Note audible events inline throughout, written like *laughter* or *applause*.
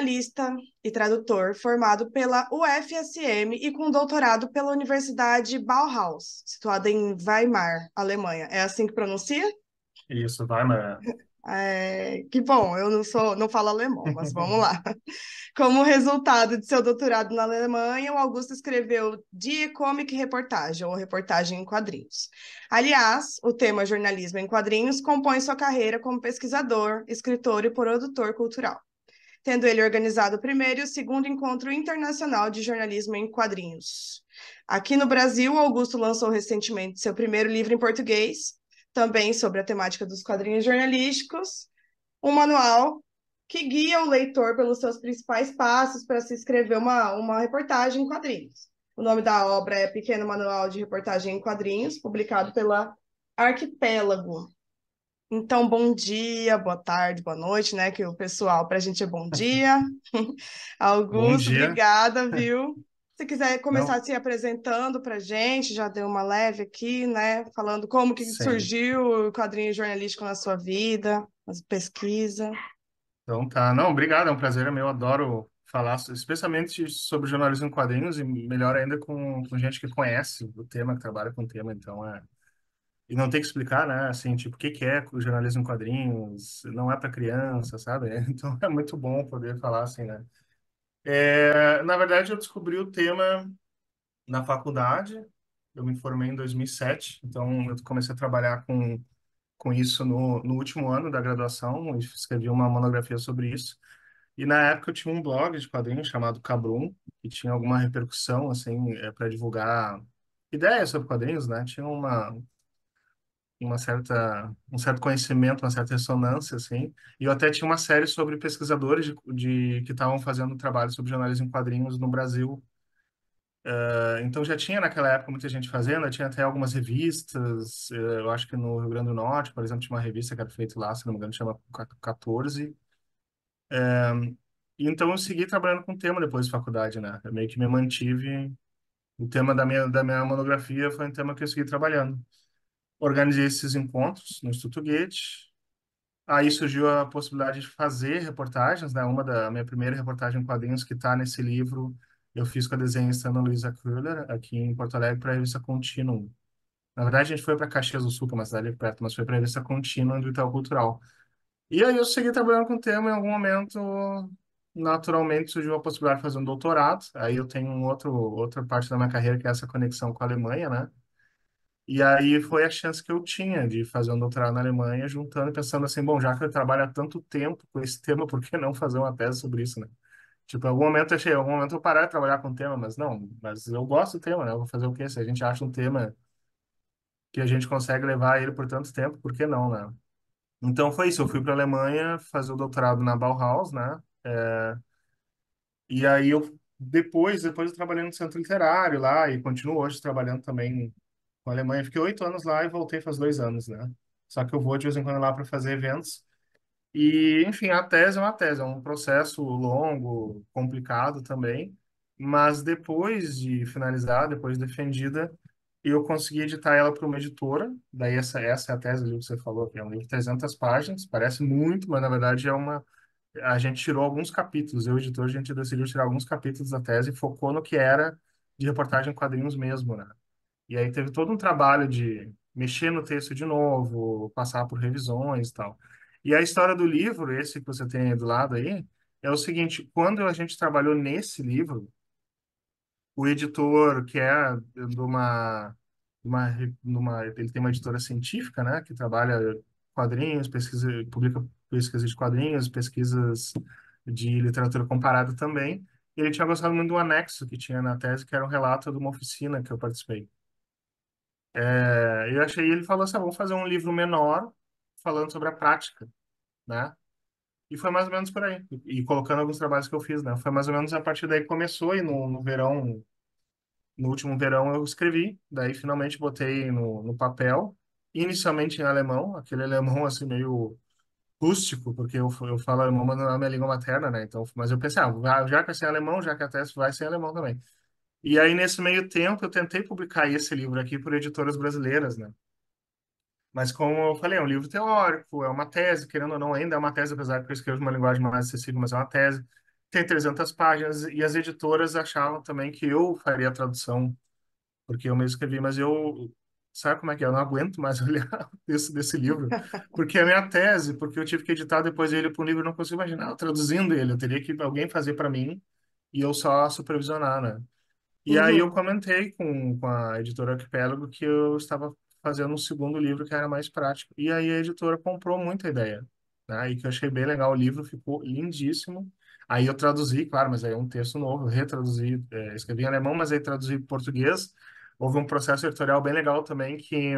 jornalista e tradutor formado pela UFSM e com doutorado pela Universidade Bauhaus, situada em Weimar, Alemanha. É assim que pronuncia? Isso, Weimar. É, que bom, eu não sou, não falo alemão, mas vamos lá. Como resultado de seu doutorado na Alemanha, o Augusto escreveu Die Comic Reportage, ou Reportagem em Quadrinhos. Aliás, o tema jornalismo em quadrinhos compõe sua carreira como pesquisador, escritor e produtor cultural tendo ele organizado o primeiro e o segundo Encontro Internacional de Jornalismo em Quadrinhos. Aqui no Brasil, Augusto lançou recentemente seu primeiro livro em português, também sobre a temática dos quadrinhos jornalísticos, um manual que guia o leitor pelos seus principais passos para se escrever uma, uma reportagem em quadrinhos. O nome da obra é Pequeno Manual de Reportagem em Quadrinhos, publicado pela Arquipélago. Então, bom dia, boa tarde, boa noite, né? Que o pessoal, para a gente é bom dia. *laughs* Augusto, obrigada, *laughs* viu? Se quiser começar Não. se apresentando para a gente, já deu uma leve aqui, né? Falando como que Sim. surgiu o quadrinho jornalístico na sua vida, as pesquisa. Então tá. Não, obrigado, é um prazer é meu, adoro falar especialmente sobre jornalismo em quadrinhos e melhor ainda com, com gente que conhece o tema, que trabalha com o tema, então é e não tem que explicar, né? Assim, tipo, o que que é o jornalismo em quadrinhos? Não é para criança, sabe? *laughs* Então é muito bom poder falar assim, né? É, na verdade, eu descobri o tema na faculdade. Eu me formei em 2007, então eu comecei a trabalhar com com isso no, no último ano da graduação, escrevi uma monografia sobre isso. E na época eu tinha um blog de quadrinhos chamado Cabrum, que tinha alguma repercussão assim é, para divulgar ideias sobre quadrinhos, né? Tinha uma uma certa, um certo conhecimento, uma certa ressonância, assim. E eu até tinha uma série sobre pesquisadores de, de que estavam fazendo trabalho sobre jornalismo em quadrinhos no Brasil. Uh, então já tinha naquela época muita gente fazendo, tinha até algumas revistas, eh, eu acho que no Rio Grande do Norte, por exemplo, tinha uma revista que era feita lá, se não me engano, chama 14. Uh, eh, então eu segui trabalhando com o tema depois de faculdade, né? Eu meio que me mantive. O tema da minha, da minha monografia foi um tema que eu segui trabalhando organizei esses encontros no Instituto Goethe. Aí surgiu a possibilidade de fazer reportagens, né? Uma da minha primeira reportagem em quadrinhos que está nesse livro, eu fiz com a desenhista Ana Luísa Krüller, aqui em Porto Alegre, para a revista Contínuo. Na verdade, a gente foi para Caxias do Sul, que é uma cidade perto, mas foi para a revista Continuum do Itaú Cultural. E aí eu segui trabalhando com o tema em algum momento naturalmente surgiu a possibilidade de fazer um doutorado. Aí eu tenho um outro, outra parte da minha carreira que é essa conexão com a Alemanha, né? E aí foi a chance que eu tinha de fazer um doutorado na Alemanha, juntando e pensando assim, bom, já que eu trabalho há tanto tempo com esse tema, por que não fazer uma tese sobre isso, né? Tipo, em algum momento eu achei, em algum momento eu parar de trabalhar com o tema, mas não, mas eu gosto do tema, né? Eu vou fazer o quê? Se a gente acha um tema que a gente consegue levar ele por tanto tempo, por que não, né? Então foi isso, eu fui para a Alemanha fazer o doutorado na Bauhaus, né? É... E aí eu depois, depois eu trabalhei no centro literário lá e continuo hoje trabalhando também com a Alemanha. Fiquei oito anos lá e voltei faz dois anos, né? Só que eu vou de vez em quando lá para fazer eventos. E, enfim, a tese é uma tese, é um processo longo, complicado também, mas depois de finalizar, depois de defendida, eu consegui editar ela para uma editora, daí essa, essa é a tese que você falou, que é um livro de 300 páginas, parece muito, mas na verdade é uma... A gente tirou alguns capítulos, eu, editor, a gente decidiu tirar alguns capítulos da tese e focou no que era de reportagem em quadrinhos mesmo, né? E aí teve todo um trabalho de mexer no texto de novo, passar por revisões e tal. E a história do livro, esse que você tem aí do lado aí, é o seguinte, quando a gente trabalhou nesse livro, o editor, que é de uma, uma, uma ele tem uma editora científica, né, que trabalha quadrinhos, pesquisa, publica pesquisas de quadrinhos, pesquisas de literatura comparada também. ele tinha gostado muito do anexo que tinha na tese, que era um relato de uma oficina que eu participei. É, eu achei, ele falou assim, ah, vamos fazer um livro menor falando sobre a prática, né? E foi mais ou menos por aí. E, e, colocando alguns trabalhos que eu fiz, né? Foi mais ou menos a partir daí que começou e no, no verão, no último verão eu escrevi. Daí finalmente botei no, no papel, inicialmente em alemão, aquele alemão *laughs* assim meio rústico, porque eu, eu falo alemão, mas não é a minha língua materna, né? Então, mas eu pensei, ah, já que vai é ser alemão, já que a tese vai ser alemão também. E aí, nesse meio tempo, eu tentei publicar esse livro aqui por editoras brasileiras, né? Mas como eu falei, é um livro teórico, é uma tese, querendo ou não, ainda é uma tese, apesar que eu escrevo uma linguagem mais acessível, mas é uma tese. Tem 300 páginas e as editoras achavam também que eu faria a tradução, porque eu mesmo escrevi, mas eu... Sabe como é que é? Eu não aguento mais *laughs* olhar isso desse livro, porque é a minha tese, porque eu tive que editar depois ele para um livro, eu não consigo imaginar eu traduzindo ele, eu teria que alguém fazer para mim e eu só supervisionar, né? E aí eu uhum. comentei com, com a editora Arquipélago que eu estava fazendo um segundo livro que era mais prático. E aí a editora comprou muita ideia, né? E que eu achei bem legal o livro, ficou lindíssimo. Aí eu traduzi, claro, mas aí é um texto novo, retraduzi, é, escrevi em alemão, mas aí traduzi em português. Houve um processo editorial bem legal também que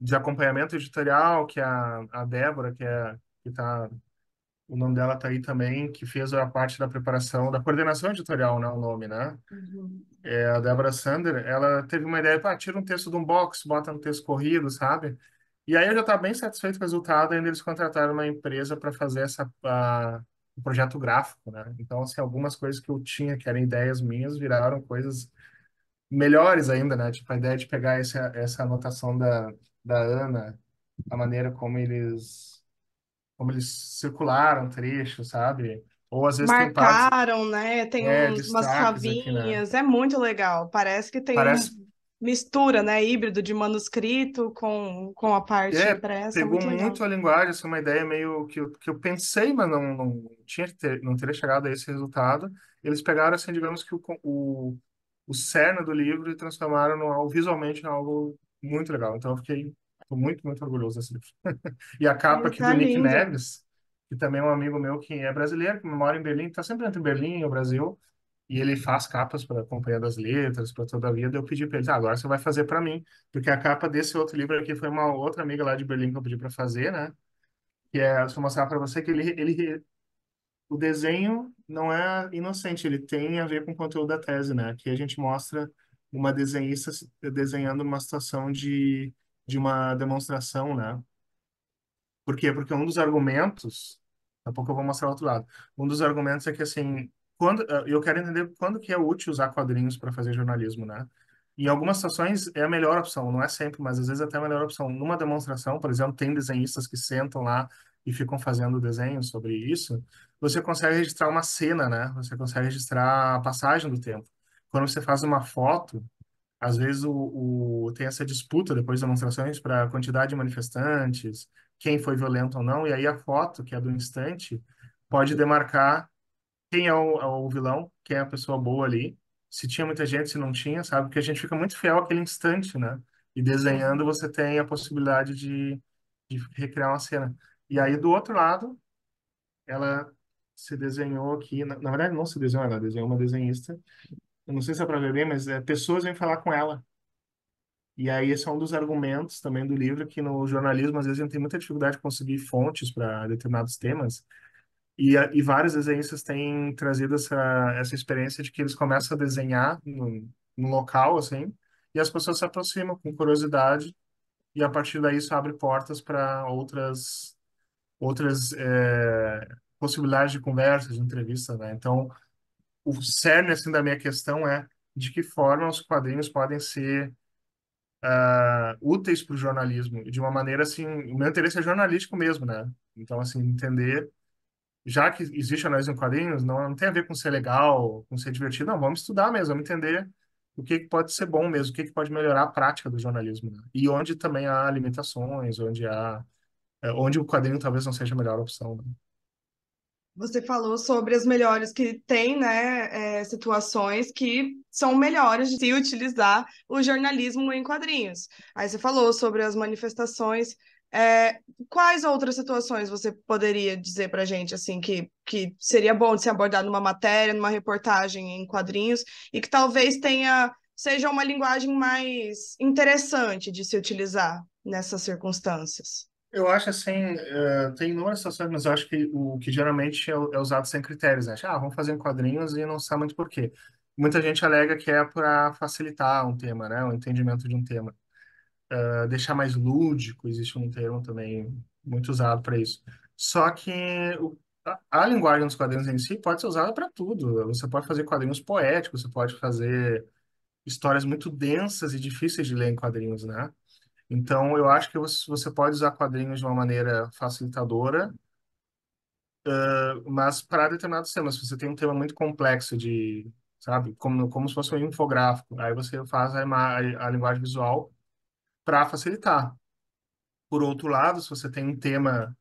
de acompanhamento editorial que a, a Débora, que é que está o nome dela tá aí também, que fez a parte da preparação, da coordenação editorial, né, o nome, né? Uhum. É, a Débora Sander, ela teve uma ideia, ah, tira um texto de um box, bota no texto corrido, sabe? E aí eu já estava bem satisfeito com o resultado, ainda eles contrataram uma empresa para fazer essa, a, projeto gráfico, né? Então, assim, algumas coisas que eu tinha, que eram ideias minhas, viraram coisas melhores ainda, né? Tipo, a ideia de pegar essa, essa anotação da, da Ana, a maneira como eles como eles circularam trechos, sabe? Ou às vezes Marcaram, tem partes... né? Tem é, umas né? chavinhas. É muito legal. Parece que tem Parece... mistura, né? Híbrido de manuscrito com, com a parte é, impressa. É pegou muito, muito a linguagem, é uma ideia meio que eu, que eu pensei, mas não, não tinha ter, não teria chegado a esse resultado. Eles pegaram, assim, digamos que o, o, o cerne do livro e transformaram no, visualmente em algo muito legal. Então eu fiquei Tipo, muito, muito orgulhoso desse livro. *laughs* e a capa aqui tá do Nick Neves, que também é um amigo meu que é brasileiro, que mora em Berlim, está sempre entre Berlim e o Brasil, e ele faz capas para a Companhia das Letras, para toda a vida. Eu pedi para ele, ah, agora você vai fazer para mim, porque a capa desse outro livro aqui foi uma outra amiga lá de Berlim que eu pedi para fazer, né? Que é, vou mostrar para você que ele, ele, o desenho não é inocente, ele tem a ver com o conteúdo da tese, né? Aqui a gente mostra uma desenhista desenhando uma situação de de uma demonstração, né? Por quê? Porque um dos argumentos, daqui a pouco eu vou mostrar o outro lado, um dos argumentos é que, assim, quando, eh, eu quero entender quando que é útil usar quadrinhos para fazer jornalismo, né? Em algumas situações é a melhor opção, não é sempre, mas às vezes é até a melhor opção. Numa demonstração, por exemplo, tem desenhistas que sentam lá e ficam fazendo desenho sobre isso, você consegue registrar uma cena, né? Você consegue registrar a passagem do tempo. Quando você faz uma foto, às vezes o, o, tem essa disputa depois das demonstrações para a quantidade de manifestantes, quem foi violento ou não, e aí a foto, que é do instante, pode demarcar quem é o, é o vilão, quem é a pessoa boa ali, se tinha muita gente, se não tinha, sabe? Porque a gente fica muito fiel àquele instante, né? E desenhando você tem a possibilidade de, de recriar uma cena. E aí, do outro lado, ela se desenhou aqui, na, na, verdade não se desenhou, ela desenhou uma desenhista, eu não sei se é para beber, mas é, pessoas vêm falar com ela. E aí esse é um dos argumentos também do livro que no jornalismo às vezes a gente tem muita dificuldade de conseguir fontes para determinados temas. E, e vários têm trazido essa, essa experiência de que eles começam a desenhar no, local, assim, e as pessoas se aproximam com curiosidade, e a partir daí isso abre portas para outras, outras é, possibilidades de conversas, de entrevistas, né? Então, o cerne assim, da minha questão é de que forma os quadrinhos podem ser uh, úteis para o jornalismo de uma maneira assim o meu interesse é jornalístico mesmo né então assim entender já que existe análise em quadrinhos não, não tem a ver com ser legal com ser divertido não vamos estudar mesmo vamos entender o que, que pode ser bom mesmo o que, que pode melhorar a prática do jornalismo né? e onde também há limitações onde há eh, onde o quadrinho talvez não seja a melhor opção né? Você falou sobre as melhores que tem, né, é, situações que são melhores de se utilizar o jornalismo em quadrinhos. Aí você falou sobre as manifestações. É, quais outras situações você poderia dizer para gente assim que, que seria bom de se abordar numa matéria, numa reportagem em quadrinhos e que talvez tenha seja uma linguagem mais interessante de se utilizar nessas circunstâncias? Eu acho assim, eh, tem inúmeras situações, mas eu acho que o que geralmente é, é usado sem critérios, né? Ah, vamos fazer em quadrinhos e não sabe muito por quê. Muita gente alega que é para facilitar um tema, né? O entendimento de um tema. Ah, deixar mais lúdico, existe um termo também muito usado para isso. Só que o- a, a linguagem dos quadrinhos em si pode ser usada para tudo. Você pode fazer quadrinhos poéticos, você pode fazer histórias muito densas e difíceis de ler em quadrinhos, né? Então, eu acho que você pode usar quadrinhos de uma maneira facilitadora, uh, mas para determinados temas. Se você tem um tema muito complexo de, sabe, como, como se fosse um infográfico, aí você faz a, a linguagem visual para facilitar. Por outro lado, se você tem um tema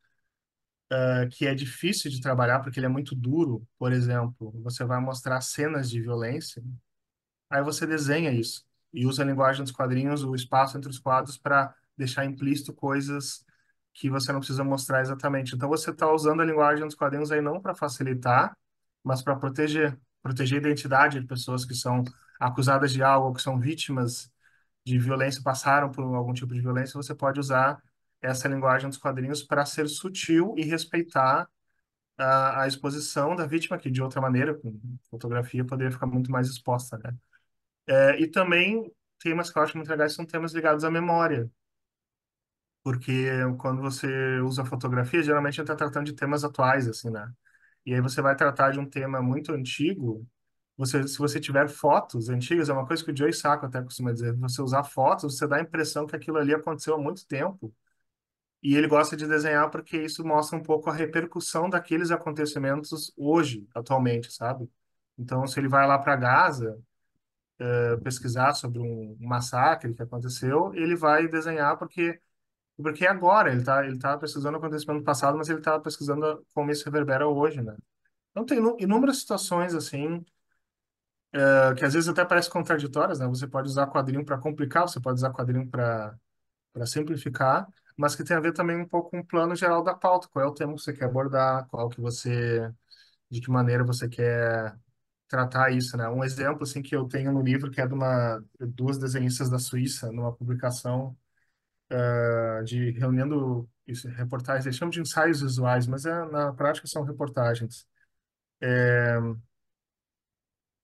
uh, que é difícil de trabalhar, porque ele é muito duro, por exemplo, você vai mostrar cenas de violência, aí você desenha isso e usa a linguagem dos quadrinhos, o espaço entre os quadros, para deixar implícito coisas que você não precisa mostrar exatamente. Então, você está usando a linguagem dos quadrinhos aí não para facilitar, mas para proteger proteger a identidade de pessoas que são acusadas de algo, que são vítimas de violência, passaram por algum tipo de violência, você pode usar essa linguagem dos quadrinhos para ser sutil e respeitar a, a exposição da vítima, que de outra maneira, com fotografia, poderia ficar muito mais exposta, né? É, e também temas que eu acho muito legais são temas ligados à memória. Porque quando você usa fotografia, geralmente está tratando de temas atuais, assim, né? E aí você vai tratar de um tema muito antigo. Você, se você tiver fotos antigas, é uma coisa que o Joe Sacco até costuma dizer. Você usar fotos, você dá a impressão que aquilo ali aconteceu há muito tempo. E ele gosta de desenhar porque isso mostra um pouco a repercussão daqueles acontecimentos hoje, atualmente, sabe? Então, se ele vai lá para Gaza, eh, pesquisar sobre um, massacre que aconteceu, ele vai desenhar porque porque é agora ele está ele tá pesquisando o acontecimento passado, mas ele está pesquisando como isso reverbera hoje, né? Então tem inúmeras situações assim uh, que às vezes até parecem contraditórias, né? Você pode usar quadrinho para complicar, você pode usar quadrinho para para simplificar, mas que tem a ver também um pouco com o plano geral da pauta, qual é o tema que você quer abordar, qual que você de que maneira você quer tratar isso, né? Um exemplo assim que eu tenho no livro que é de uma duas desenhistas da Suíça, numa publicação uh, de reunindo isso, reportagens, eles chamam de ensaios visuais, mas é, na prática são reportagens. É,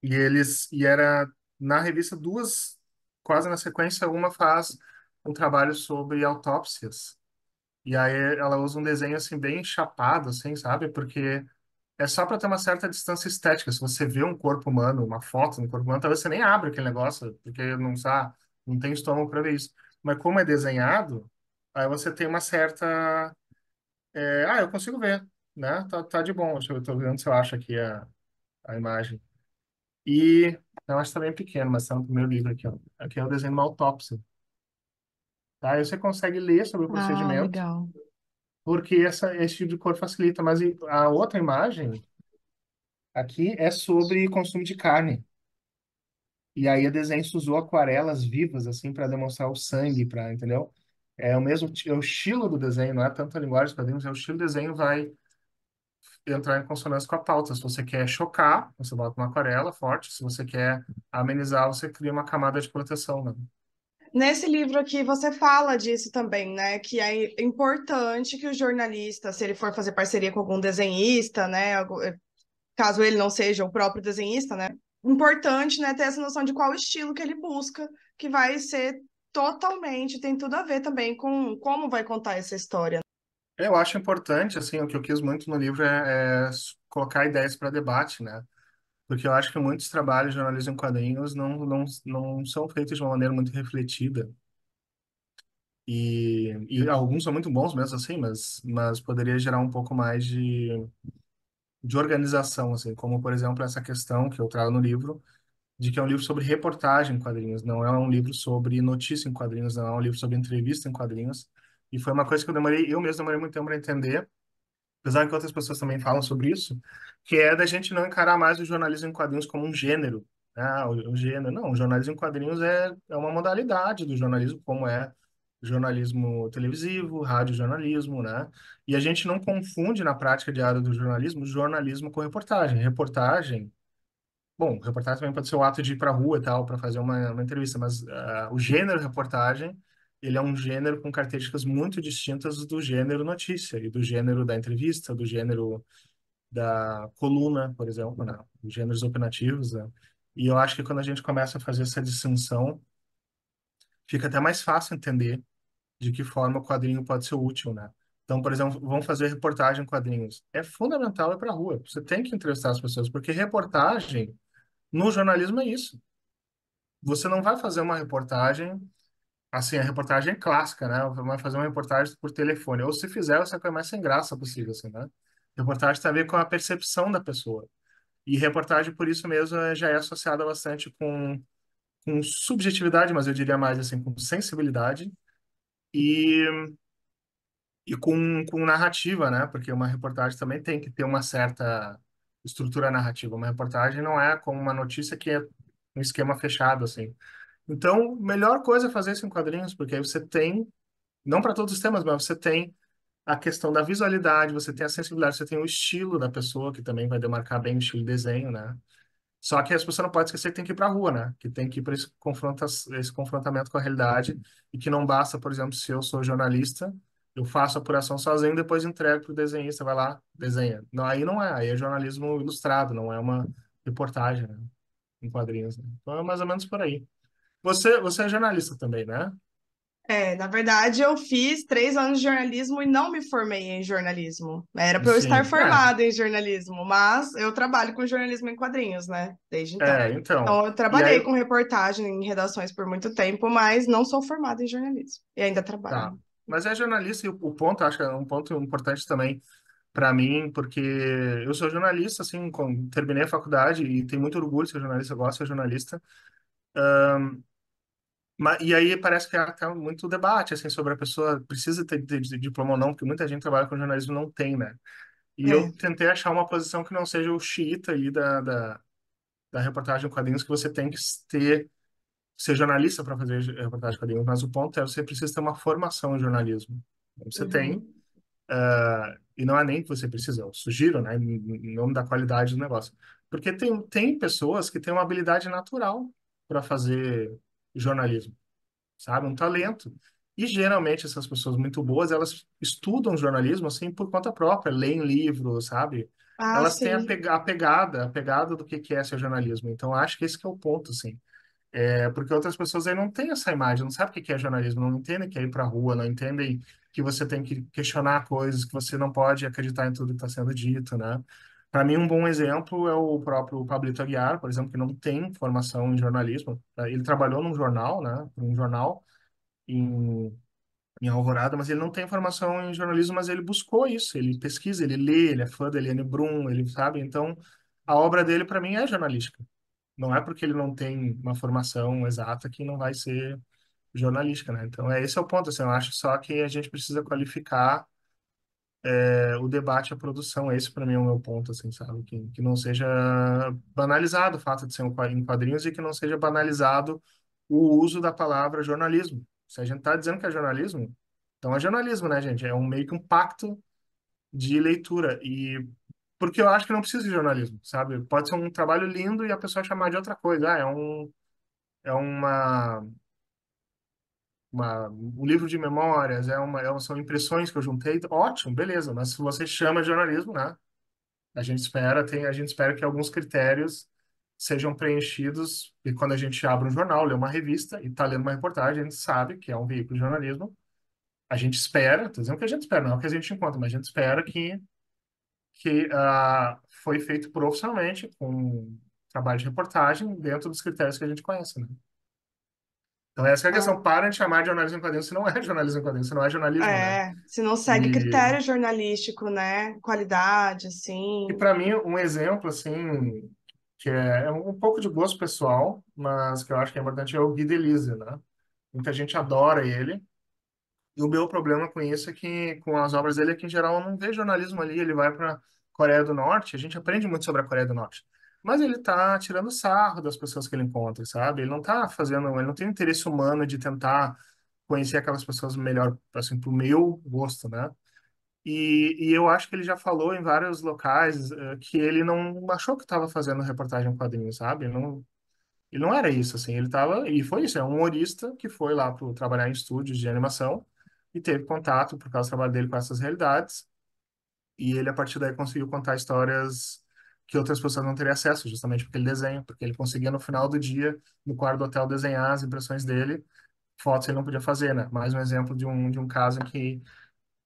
e eles e era na revista duas quase na sequência uma faz um trabalho sobre autópsias. E aí ela usa um desenho assim bem chapado, assim, sabe? Porque é só para ter uma certa distância estética. Se você vê um corpo humano, uma foto de um corpo humano, talvez você nem abra aquele negócio, porque não, sabe, ah, não tem estômago para ver isso. Mas como é desenhado, aí você tem uma certa. É, ah, eu consigo ver, né? Tá, tá de bom. Deixa eu, tô vendo se eu acho aqui a, a imagem. E. Eu acho que tá bem pequeno, mas tá no primeiro livro aqui, ó. Aqui é o desenho de uma autópsia. Tá? Aí você consegue ler sobre o ah, procedimento. Ah, legal porque essa, esse tipo de cor facilita. Mas a outra imagem aqui é sobre consumo de carne. E aí a desenho usou aquarelas vivas, assim, para demonstrar o sangue, para, entendeu? É o mesmo, é o estilo do desenho, não é tanto a linguagem dos quadrinhos, é o estilo do desenho vai entrar em consonância com a pauta. Se você quer chocar, você bota uma aquarela forte. Se você quer amenizar, você cria uma camada de proteção, né? Nesse livro aqui você fala disso também, né? Que é importante que o jornalista, se ele for fazer parceria com algum desenhista, né? Eh, caso ele não seja o próprio desenhista, né? Importante, né, ter essa noção de qual estilo que ele busca, que vai ser totalmente, tem tudo a ver também com como vai contar essa história. Eu acho importante, assim, o que eu quis muito no livro é, é colocar ideias para debate, né? porque eu acho que muitos trabalhos de jornalismo em quadrinhos não, não, não são feitos de uma maneira muito refletida. E, e alguns são muito bons mesmo assim, mas, mas poderia gerar um pouco mais de, de organização, assim, como, por exemplo, essa questão que eu trago no livro, de que é um livro sobre reportagem em quadrinhos, não é um livro sobre notícia em quadrinhos, não é um livro sobre entrevista em quadrinhos. E foi uma coisa que eu demorei, eu mesmo demorei muito tempo para entender, apesar que outras pessoas também falam sobre isso, que é da gente não encarar mais o jornalismo em quadrinhos como um gênero. né ah, o, o gênero. Não, o jornalismo em quadrinhos é, é uma modalidade do jornalismo, como é jornalismo televisivo, jornalismo né? E a gente não confunde na prática diária do jornalismo jornalismo com reportagem. Reportagem, bom, reportagem também pode ser o ato de ir para a rua e tal, para fazer uma, uma entrevista, mas uh, o gênero reportagem ele é um gênero com características muito distintas do gênero notícia e do gênero da entrevista, do gênero da coluna, por exemplo, né? Os gêneros opinativos. Né? E eu acho que quando a gente começa a fazer essa distinção, fica até mais fácil entender de que forma o quadrinho pode ser útil, né? Então, por exemplo, vão fazer reportagem em quadrinhos. É fundamental, é para a rua. Você tem que entrevistar as pessoas, porque reportagem no jornalismo é isso. Você não vai fazer uma reportagem assim, a reportagem é clássica, né? Vai fazer uma reportagem por telefone. Ou se fizer, você é mais sem graça possível, assim, né? Reportagem tem a ver com a percepção da pessoa. E reportagem, por isso mesmo, é, já é associada bastante com, com subjetividade, mas eu diria mais assim, com sensibilidade e, e com, com narrativa, né? Porque uma reportagem também tem que ter uma certa estrutura narrativa. Uma reportagem não é como uma notícia que é um esquema fechado, assim então, melhor coisa é fazer isso em quadrinhos, porque aí você tem, não para todos os temas, mas você tem a questão da visualidade, você tem a sensibilidade, você tem o estilo da pessoa, que também vai demarcar bem o estilo de desenho, né? Só que as pessoas não pode esquecer que tem que ir para a rua, né? Que tem que ir para esse, confronta esse confrontamento com a realidade e que não basta, por exemplo, se eu sou jornalista, eu faço a apuração sozinho, e depois entrego para o desenhista, vai lá, desenha. Não, aí não é, aí é jornalismo ilustrado, não é uma reportagem né? em quadrinhos. Né? Então é mais ou menos por aí. Você, você é jornalista também, né? É, na verdade, eu fiz três anos de jornalismo e não me formei em jornalismo. Era para eu estar é. formada é. em jornalismo, mas eu trabalho com jornalismo em quadrinhos, né? Desde então. É, então. então eu trabalhei aí... com reportagem em redações por muito tempo, mas não sou formada em jornalismo e ainda trabalho. Tá. Mas é jornalista e o ponto, acho que é um ponto importante também para mim, porque eu sou jornalista, assim, terminei a faculdade e tenho muito orgulho de ser jornalista, eu gosto de ser jornalista. Um, e aí parece que há é até muito debate assim, sobre a pessoa precisa ter, ter, ter diploma ou não, porque muita gente trabalha com jornalismo não tem, né? E eu é. tentei achar uma posição que não seja o xiita aí da, da, da reportagem em quadrinhos, que você tem que ter, ser jornalista para fazer reportagem em quadrinhos, mas o ponto é você precisa ter uma formação em jornalismo. Então, você uhum. tem, uh, ah, e não é nem que você precisa, eu sugiro, né, em nome da qualidade do negócio. Porque tem, tem pessoas que têm uma habilidade natural para fazer jornalismo, sabe? Um talento. E geralmente essas pessoas muito boas, elas estudam jornalismo assim por conta própria, leem livros, sabe? Ah, elas sim. têm a, pega a pegada, a pegada do que, que é ser jornalismo. Então acho que esse que é o ponto, assim. É, porque outras pessoas aí não têm essa imagem, não sabem o que é jornalismo, não entendem que é ir para a rua, não entendem que você tem que questionar coisas, que você não pode acreditar em tudo que está sendo dito, né? Para mim, um bom exemplo é o próprio Pablito Aguiar, por exemplo, que não tem formação em jornalismo. Ele trabalhou num jornal, né, num jornal em, em Alvorada, mas ele não tem formação em jornalismo, mas ele buscou isso, ele pesquisa, ele lê, ele é fã da Eliane Brum, ele sabe, então a obra dele, para mim, é jornalística. Não é porque ele não tem uma formação exata que não vai ser jornalística, né? Então, é, esse é o ponto, assim, eu acho só que a gente precisa qualificar é, o debate, a produção, esse para mim é o meu ponto, assim, sabe? Que, que não seja banalizado o fato de ser um em quadrinhos e que não seja banalizado o uso da palavra jornalismo. Se a gente está dizendo que é jornalismo, então é jornalismo, né, gente? É um meio que um pacto de leitura. E porque eu acho que não precisa de jornalismo, sabe? Pode ser um trabalho lindo e a pessoa chamar de outra coisa. Ah, é um é uma uma, um livro de memórias, é uma, é são impressões que eu juntei, então, ótimo, beleza, mas se você chama jornalismo, né? A gente espera, tem, a gente espera que alguns critérios sejam preenchidos e quando a gente abre um jornal, lê uma revista e está lendo uma reportagem, a gente sabe que é um veículo de jornalismo. A gente espera, estou dizendo que a gente espera, não é o que a gente encontra, mas a gente espera que que uh, foi feito profissionalmente com trabalho de reportagem dentro dos critérios que a gente conhece, né? Então essa é a questão, ah. para de chamar de jornalismo em quadrinhos se não é jornalismo em quadrinhos, se não é jornalismo, né? É, né? se não segue e... critério jornalístico, né? Qualidade, assim... E para mim, um exemplo, assim, que é, é, um pouco de gosto pessoal, mas que eu acho que é importante, é o Guy Delize, né? Muita gente adora ele, e o meu problema com isso é que, com as obras dele, é que em geral eu não vejo jornalismo ali, ele vai para Coreia do Norte, a gente aprende muito sobre a Coreia do Norte mas ele tá tirando sarro das pessoas que ele encontra, sabe? Ele não tá fazendo, ele não tem interesse humano de tentar conhecer aquelas pessoas melhor, assim, pro meu gosto, né? E, e eu acho que ele já falou em vários locais uh, que ele não achou que estava fazendo reportagem em quadrinhos, sabe? Ele não, ele não era isso, assim, ele estava... E foi isso, é um humorista que foi lá para trabalhar em estúdios de animação e teve contato, por causa do trabalho dele, com essas realidades. E ele, a partir daí, conseguiu contar histórias que outras pessoas não teriam acesso, justamente porque ele desenha, porque ele conseguia no final do dia, no quarto do hotel, desenhar as impressões dele, fotos ele não podia fazer, né? Mais um exemplo de um, de um caso em que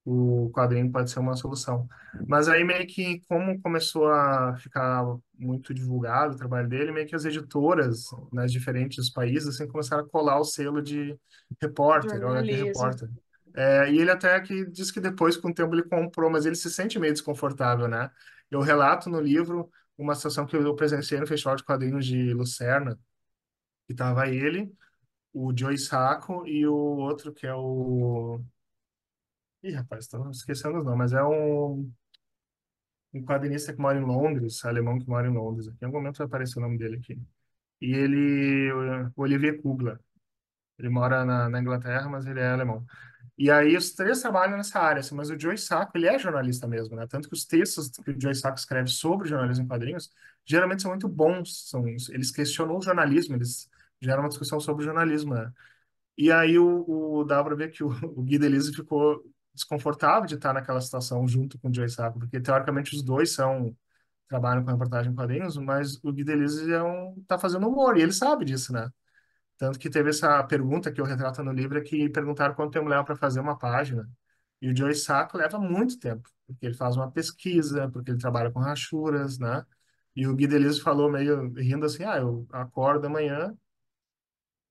o quadrinho pode ser uma solução. Mas aí meio que, como começou a ficar muito divulgado o trabalho dele, meio que as editoras nas né, diferentes países assim, começaram a colar o selo de repórter, jornalismo. HQ repórter. É, e ele até que diz que depois, com o tempo, ele comprou, mas ele se sente meio desconfortável, né? Eu relato no livro uma situação que eu presenciei no Festival de Quadrinhos de Lucerna, que tava ele, o Joe Sacco e o outro que é o... Ih, rapaz, estou esquecendo os nomes, mas é um, um quadrinista que mora em Londres, alemão que mora em Londres. Aqui, em algum momento vai aparecer o nome dele aqui. E ele, o Olivier Kugler. Ele mora na, na Inglaterra, mas ele é alemão. E aí os três trabalham nessa área, assim, mas o Joe Sacco, ele é jornalista mesmo, né? Tanto que os textos que o Joe Sacco escreve sobre jornalismo em quadrinhos, geralmente são muito bons, são, eles questionam o jornalismo, eles geram uma discussão sobre jornalismo, né? E aí o, o dá para ver que o, *laughs* o Guy ficou desconfortável de estar naquela situação junto com o Joe Sacco, porque teoricamente os dois são trabalham com reportagem em quadrinhos, mas o Gui Delise é um, tá fazendo humor, e ele sabe disso, né? Tanto que teve essa pergunta que eu retrato no livro, é que perguntaram quanto tempo leva para fazer uma página. E o Joey Sacco leva muito tempo, porque ele faz uma pesquisa, porque ele trabalha com rachuras, né? E o Gui Deleuze falou meio rindo assim, ah, eu acordo amanhã,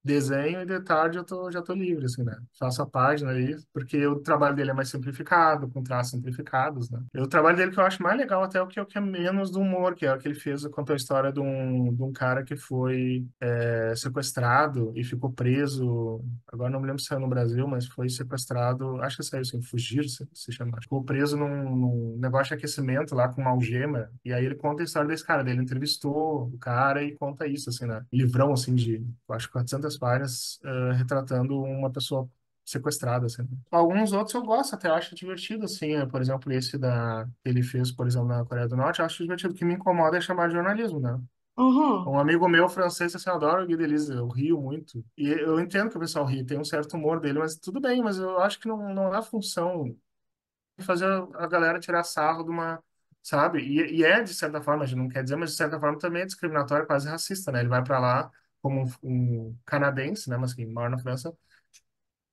desenho e de tarde eu tô, já tô livre, assim, né? Faço a página aí porque o trabalho dele é mais simplificado, com traços simplificados, né? E o trabalho dele que eu acho mais legal até é o que é, o que é menos do humor, que é o que ele fez, contou a história de um, de um cara que foi é, sequestrado e ficou preso, agora não me lembro se saiu no Brasil, mas foi sequestrado, acho que saiu assim, fugir, se, se chama. Ficou preso num, num, negócio de aquecimento lá com uma algema, e aí ele conta a história desse cara, dele entrevistou o cara e conta isso, assim, né? Livrão, assim, de, acho que 400 várias páginas uh, eh, retratando uma pessoa sequestrada, assim. Alguns outros eu gosto, até acho divertido, assim, eh, por exemplo, esse da que ele fez, por exemplo, na Coreia do Norte, eu acho divertido. O que me incomoda é chamar de jornalismo, né? Uhum. Um amigo meu francês, assim, adoro, o Guy Deleuze, eu rio muito. E eu entendo que o pessoal ri, tem um certo humor dele, mas tudo bem, mas eu acho que não, não é função fazer a galera tirar sarro de uma, sabe? E, e é, de certa forma, a gente não quer dizer, mas de certa forma também é discriminatório, quase racista, né? Ele vai para lá como um, um canadense, né, mas que mora na França,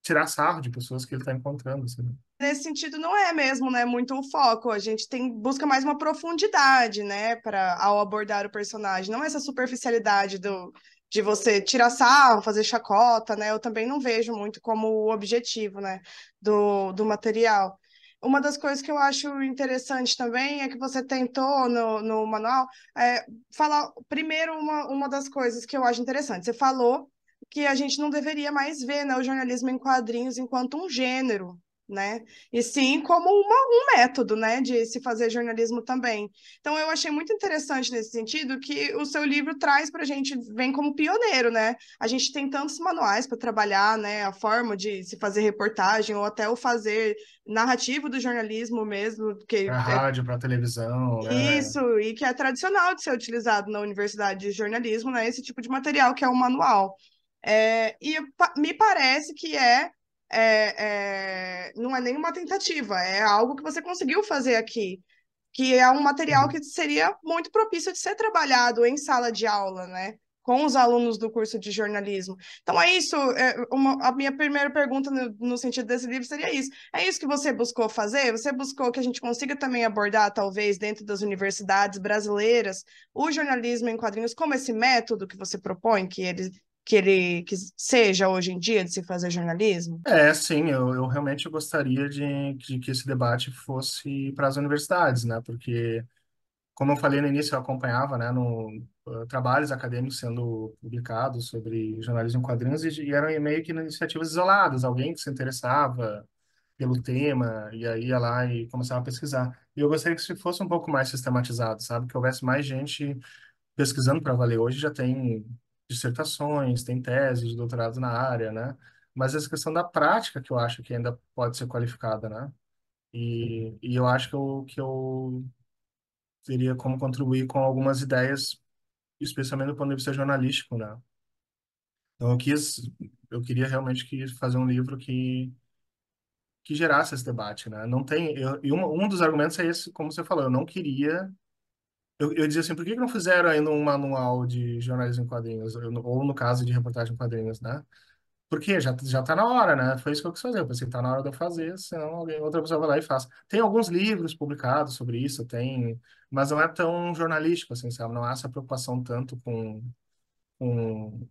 tirar sarro de pessoas que ele está encontrando. Assim, né? Nesse sentido, não é mesmo, né? Muito o foco. A gente tem busca mais uma profundidade, né? Para ao abordar o personagem, não essa superficialidade do de você tirar sarro, fazer chacota, né? Eu também não vejo muito como o objetivo, né? Do, do material. Uma das coisas que eu acho interessante também é que você tentou no, no manual é, falar primeiro uma, uma das coisas que eu acho interessante. Você falou que a gente não deveria mais ver né, o jornalismo em quadrinhos enquanto um gênero, né? E sim como uma, um método, né, de se fazer jornalismo também. Então eu achei muito interessante nesse sentido que o seu livro traz para a gente vem como pioneiro, né? A gente tem tantos manuais para trabalhar, né, a forma de se fazer reportagem ou até o fazer narrativo do jornalismo mesmo, que para é... rádio, para televisão, né? isso e que é tradicional de ser utilizado na universidade de jornalismo, né? Esse tipo de material que é um manual. É, e me parece que é é, é, não é nenhuma tentativa, é algo que você conseguiu fazer aqui, que é um material uhum. que seria muito propício de ser trabalhado em sala de aula, né? Com os alunos do curso de jornalismo. Então, é isso. É uma, a minha primeira pergunta no, no, sentido desse livro seria isso. É isso que você buscou fazer? Você buscou que a gente consiga também abordar, talvez, dentro das universidades brasileiras, o jornalismo em quadrinhos como esse método que você propõe, que ele que ele que seja hoje em dia de se fazer jornalismo? É, sim, eu, eu realmente gostaria de, de que esse debate fosse para as universidades, né? Porque, como eu falei no início, eu acompanhava né, no, uh, trabalhos acadêmicos sendo publicados sobre jornalismo em quadrinhos e, e eram meio que iniciativas isoladas, alguém que se interessava pelo tema e aí ia lá e começava a pesquisar. E eu gostaria que isso fosse um pouco mais sistematizado, sabe? Que houvesse mais gente pesquisando para valer. Hoje já tem dissertações, tem teses, doutorados na área, né? Mas essa questão da prática que eu acho que ainda pode ser qualificada, né? E, uhum. e eu acho que eu, que eu teria como contribuir com algumas ideias, especialmente do ponto de vista jornalístico, né? Então eu quis, eu queria realmente que fazer um livro que que gerasse esse debate, né? Não tem, eu, e um, um dos argumentos é esse, como você falou, eu não queria eu, eu dizia assim, por que não fizeram ainda um manual de jornalismo em quadrinhos? Ou no caso de reportagem em quadrinhos, né? Porque já, já tá na hora, né? Foi isso que eu quis fazer. Eu pensei, tá na hora de eu fazer, senão alguém, outra pessoa vai lá e faz. Tem alguns livros publicados sobre isso, tem, mas não é tão jornalístico, assim, sabe? Não há essa preocupação tanto com, com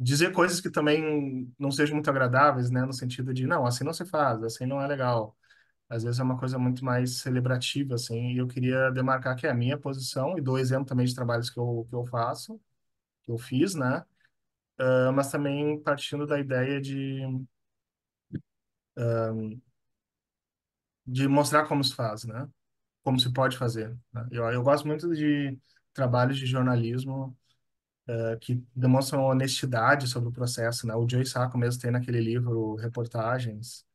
dizer coisas que também não sejam muito agradáveis, né? No sentido de, não, assim não se faz, assim não é legal. Às vezes é uma coisa muito mais celebrativa, assim, e eu queria demarcar que é a minha posição e dou exemplo também de trabalhos que eu, que eu faço, que eu fiz, né? Uh, mas também partindo da ideia de um, ah, de mostrar como se faz, né? Como se pode fazer. Né? Eu, eu gosto muito de trabalhos de jornalismo uh, que demonstram honestidade sobre o processo, né? O Joe Sacco mesmo tem naquele livro Reportagens,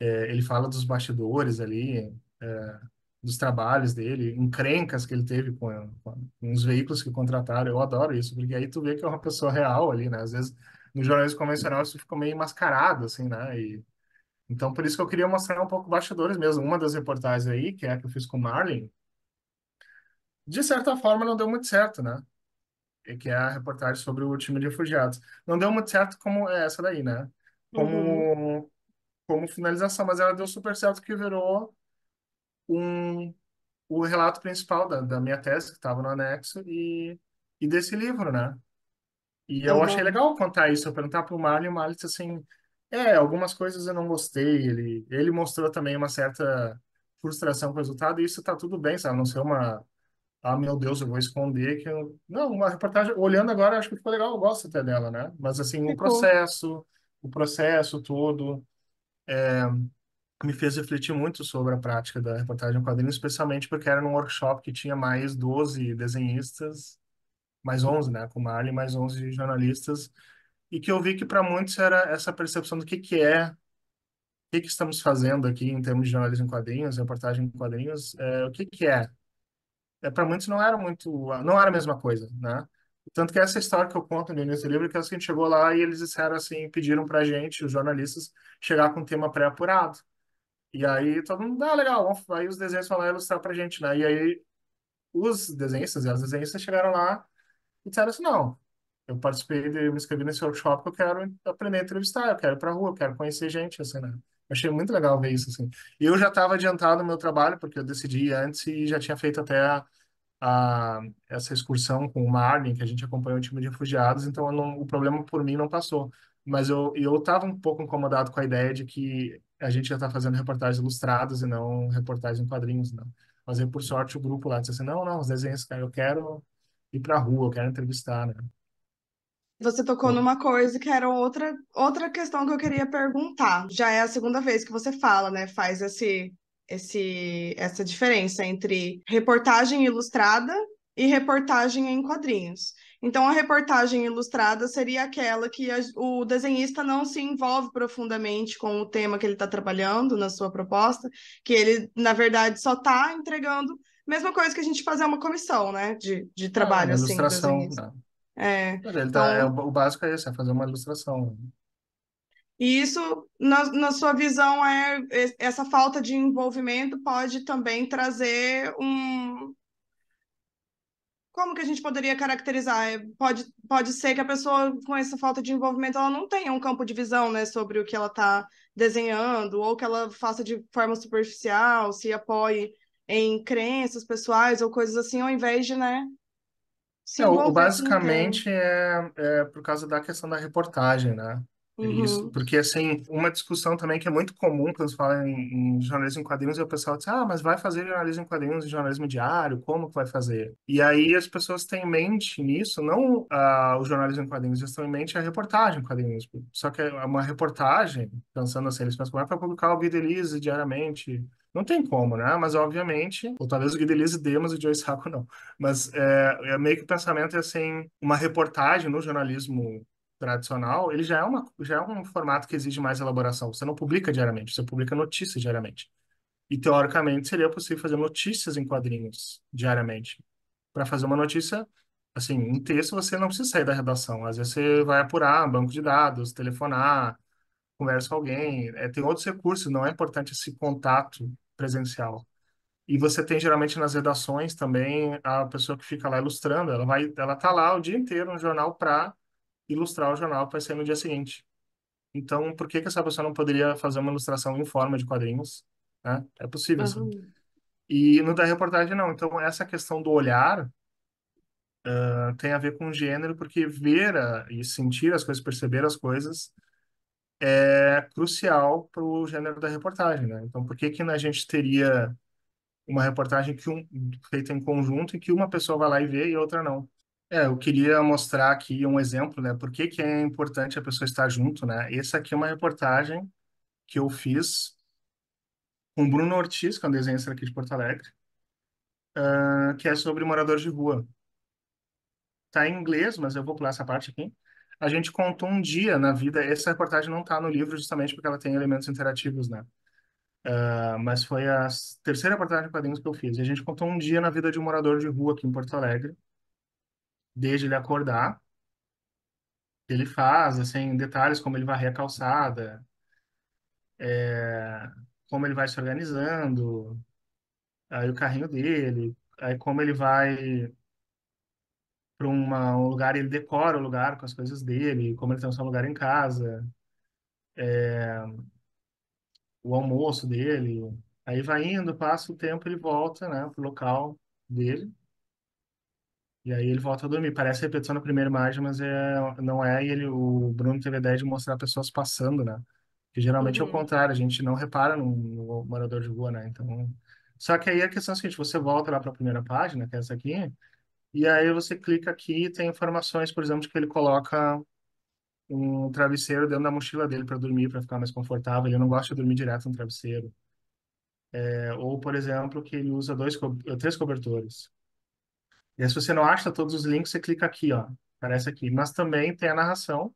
é, ele fala dos bastidores ali, é, dos trabalhos dele, encrencas que ele teve com, com, uns veículos que contrataram. Eu adoro isso, porque aí tu vê que é uma pessoa real ali, né? Às vezes, no jornalismo convencional, isso fica meio mascarado, assim, né? E, então, por isso que eu queria mostrar um pouco bastidores mesmo. Uma das reportagens aí, que é a que eu fiz com o Marlin, de certa forma não deu muito certo, né? Que é a reportagem sobre o time de refugiados. Não deu muito certo como é essa daí, né? Como uhum como finalização, mas ela deu super certo que virou um, o relato principal da, da minha tese, que estava no anexo, e, e desse livro, né? E eu achei legal contar isso, eu perguntar o Mário, e o Mário disse assim, é, algumas coisas eu não gostei, ele, ele mostrou também uma certa frustração com o resultado, e isso está tudo bem, sabe? Não ser uma, ah, meu Deus, eu vou esconder que eu... Não, uma reportagem, olhando agora, acho que ficou legal, eu gosto até dela, né? Mas assim, o processo, o processo todo, é, me fez refletir muito sobre a prática da reportagem em quadrinhos, especialmente porque era num workshop que tinha mais 12 desenhistas, mais 11, né, com Marley, mais 11 jornalistas, e que eu vi que para muitos era essa percepção do que que é, o que que estamos fazendo aqui em termos de jornalismo em quadrinhos, reportagem em quadrinhos, é, o que que é? é para muitos não era muito, não era a mesma coisa, né? Tanto que essa história que eu conto no início do livro, que é assim, a gente chegou lá e eles disseram assim, pediram pra gente, os jornalistas, chegar com um tema pré-apurado. E aí todo mundo, ah, legal, aí os desenhos vão lá ilustrar pra gente, né? E aí os desenhistas e as desenhistas chegaram lá e disseram assim, não, eu participei, de, eu me inscrevi nesse workshop eu quero aprender a entrevistar, eu quero ir pra rua, eu quero conhecer gente, assim, né? Eu achei muito legal ver isso, assim. E eu já estava adiantado no meu trabalho, porque eu decidi antes e já tinha feito até a a, essa excursão com o Marlin, que a gente acompanhou o time de refugiados, então não, o problema por mim não passou. Mas eu estava um pouco incomodado com a ideia de que a gente já está fazendo reportagens ilustradas e não reportagens em quadrinhos, não. Né? Mas aí, por sorte, o grupo lá disse assim, não, não, os desenhos, cara, eu quero ir para a rua, eu quero entrevistar, né? Você tocou numa coisa que era outra, outra questão que eu queria perguntar. Já é a segunda vez que você fala, né? Faz esse, esse, essa diferença entre reportagem ilustrada e reportagem em quadrinhos. Então, a reportagem ilustrada seria aquela que a, o desenhista não se envolve profundamente com o tema que ele está trabalhando na sua proposta, que ele, na verdade, só está entregando. Mesma coisa que a gente fazer uma comissão, né? De, de ah, trabalho, ah, assim. Ilustração, tá. É. Então, então... é, o básico é esse, é fazer uma ilustração. E isso, na, na sua visão, é, é essa falta de envolvimento pode também trazer um, como que a gente poderia caracterizar? É, pode, pode ser que a pessoa, com essa falta de envolvimento, ela não tenha um campo de visão né, sobre o que ela está desenhando, ou que ela faça de forma superficial, se apoie em crenças pessoais ou coisas assim, ao invés de, né? Se é, basicamente é, é por causa da questão da reportagem, né? Uhum. Isso, porque assim, uma discussão também que é muito comum quando se fala em, em jornalismo em quadrinhos, é o pessoal diz, ah, mas vai fazer jornalismo em quadrinhos e jornalismo diário, como que vai fazer? E aí as pessoas têm em mente nisso, não uh, o jornalismo em quadrinhos, eles têm em mente a reportagem em quadrinhos. Só que é uma reportagem, pensando assim, eles pensam, como é para publicar o Guido release diariamente? Não tem como, né? Mas, obviamente, ou talvez o Guido Deleuze dê, mas o Joe Sacco não. Mas é, é meio que o pensamento é assim, uma reportagem no jornalismo tradicional, ele já é, uma, já é um formato que exige mais elaboração. Você não publica diariamente, você publica notícias diariamente. E, teoricamente, seria possível fazer notícias em quadrinhos diariamente. Para fazer uma notícia, assim, em texto, você não precisa sair da redação. Às vezes você vai apurar banco de dados, telefonar, conversa com alguém. É, tem outros recursos, não é importante esse contato presencial. E você tem geralmente nas redações também a pessoa que fica lá ilustrando, ela vai, ela tá lá o dia inteiro no jornal para ilustrar o jornal que vai sair no dia seguinte. Então, por que que essa pessoa não poderia fazer uma ilustração em forma de quadrinhos? Né? É possível, uhum. E no da reportagem, não. Então, essa questão do olhar uh, tem a ver com gênero, porque ver a, e sentir as coisas, perceber as coisas, é crucial para o gênero da reportagem, né? Então, por que que a gente teria uma reportagem que um, feita em conjunto e que uma pessoa vai lá e vê e outra não? É, eu queria mostrar aqui um exemplo, né? Por que que é importante a pessoa estar junto, né? Essa aqui é uma reportagem que eu fiz com o Bruno Ortiz, que é um desenhista aqui de Porto Alegre, uh, que é sobre morador de rua. Tá em inglês, mas eu vou pular essa parte aqui. A gente contou um dia na vida, essa reportagem não tá no livro justamente porque ela tem elementos interativos, né? Uh, mas foi a terceira reportagem de quadrinhos que eu fiz. E a gente contou um dia na vida de um morador de rua aqui em Porto Alegre, desde ele acordar, ele faz, assim, detalhes como ele varre a calçada, é, como ele vai se organizando, aí o carrinho dele, aí como ele vai para um lugar, ele decora o lugar com as coisas dele, como ele tem o lugar em casa, é, o almoço dele, aí vai indo, passa o tempo, ele volta, né, pro local dele, e aí ele volta a dormir. Parece repetição na primeira imagem, mas é, não é. E ele, o Bruno teve a ideia de mostrar pessoas passando, né? Que geralmente é o uhum. contrário, a gente não repara no, no morador de rua, né? Então, só que aí a questão é a seguinte, você volta lá para a primeira página, que é essa aqui, e aí você clica aqui e tem informações, por exemplo, de que ele coloca um travesseiro dentro da mochila dele para dormir, para ficar mais confortável. Ele não gosta de dormir direto no travesseiro. É, ou, por exemplo, que ele usa dois, três cobertores. E aí, se você não acha todos os links, você clica aqui, ó. Aparece aqui. Mas também tem a narração,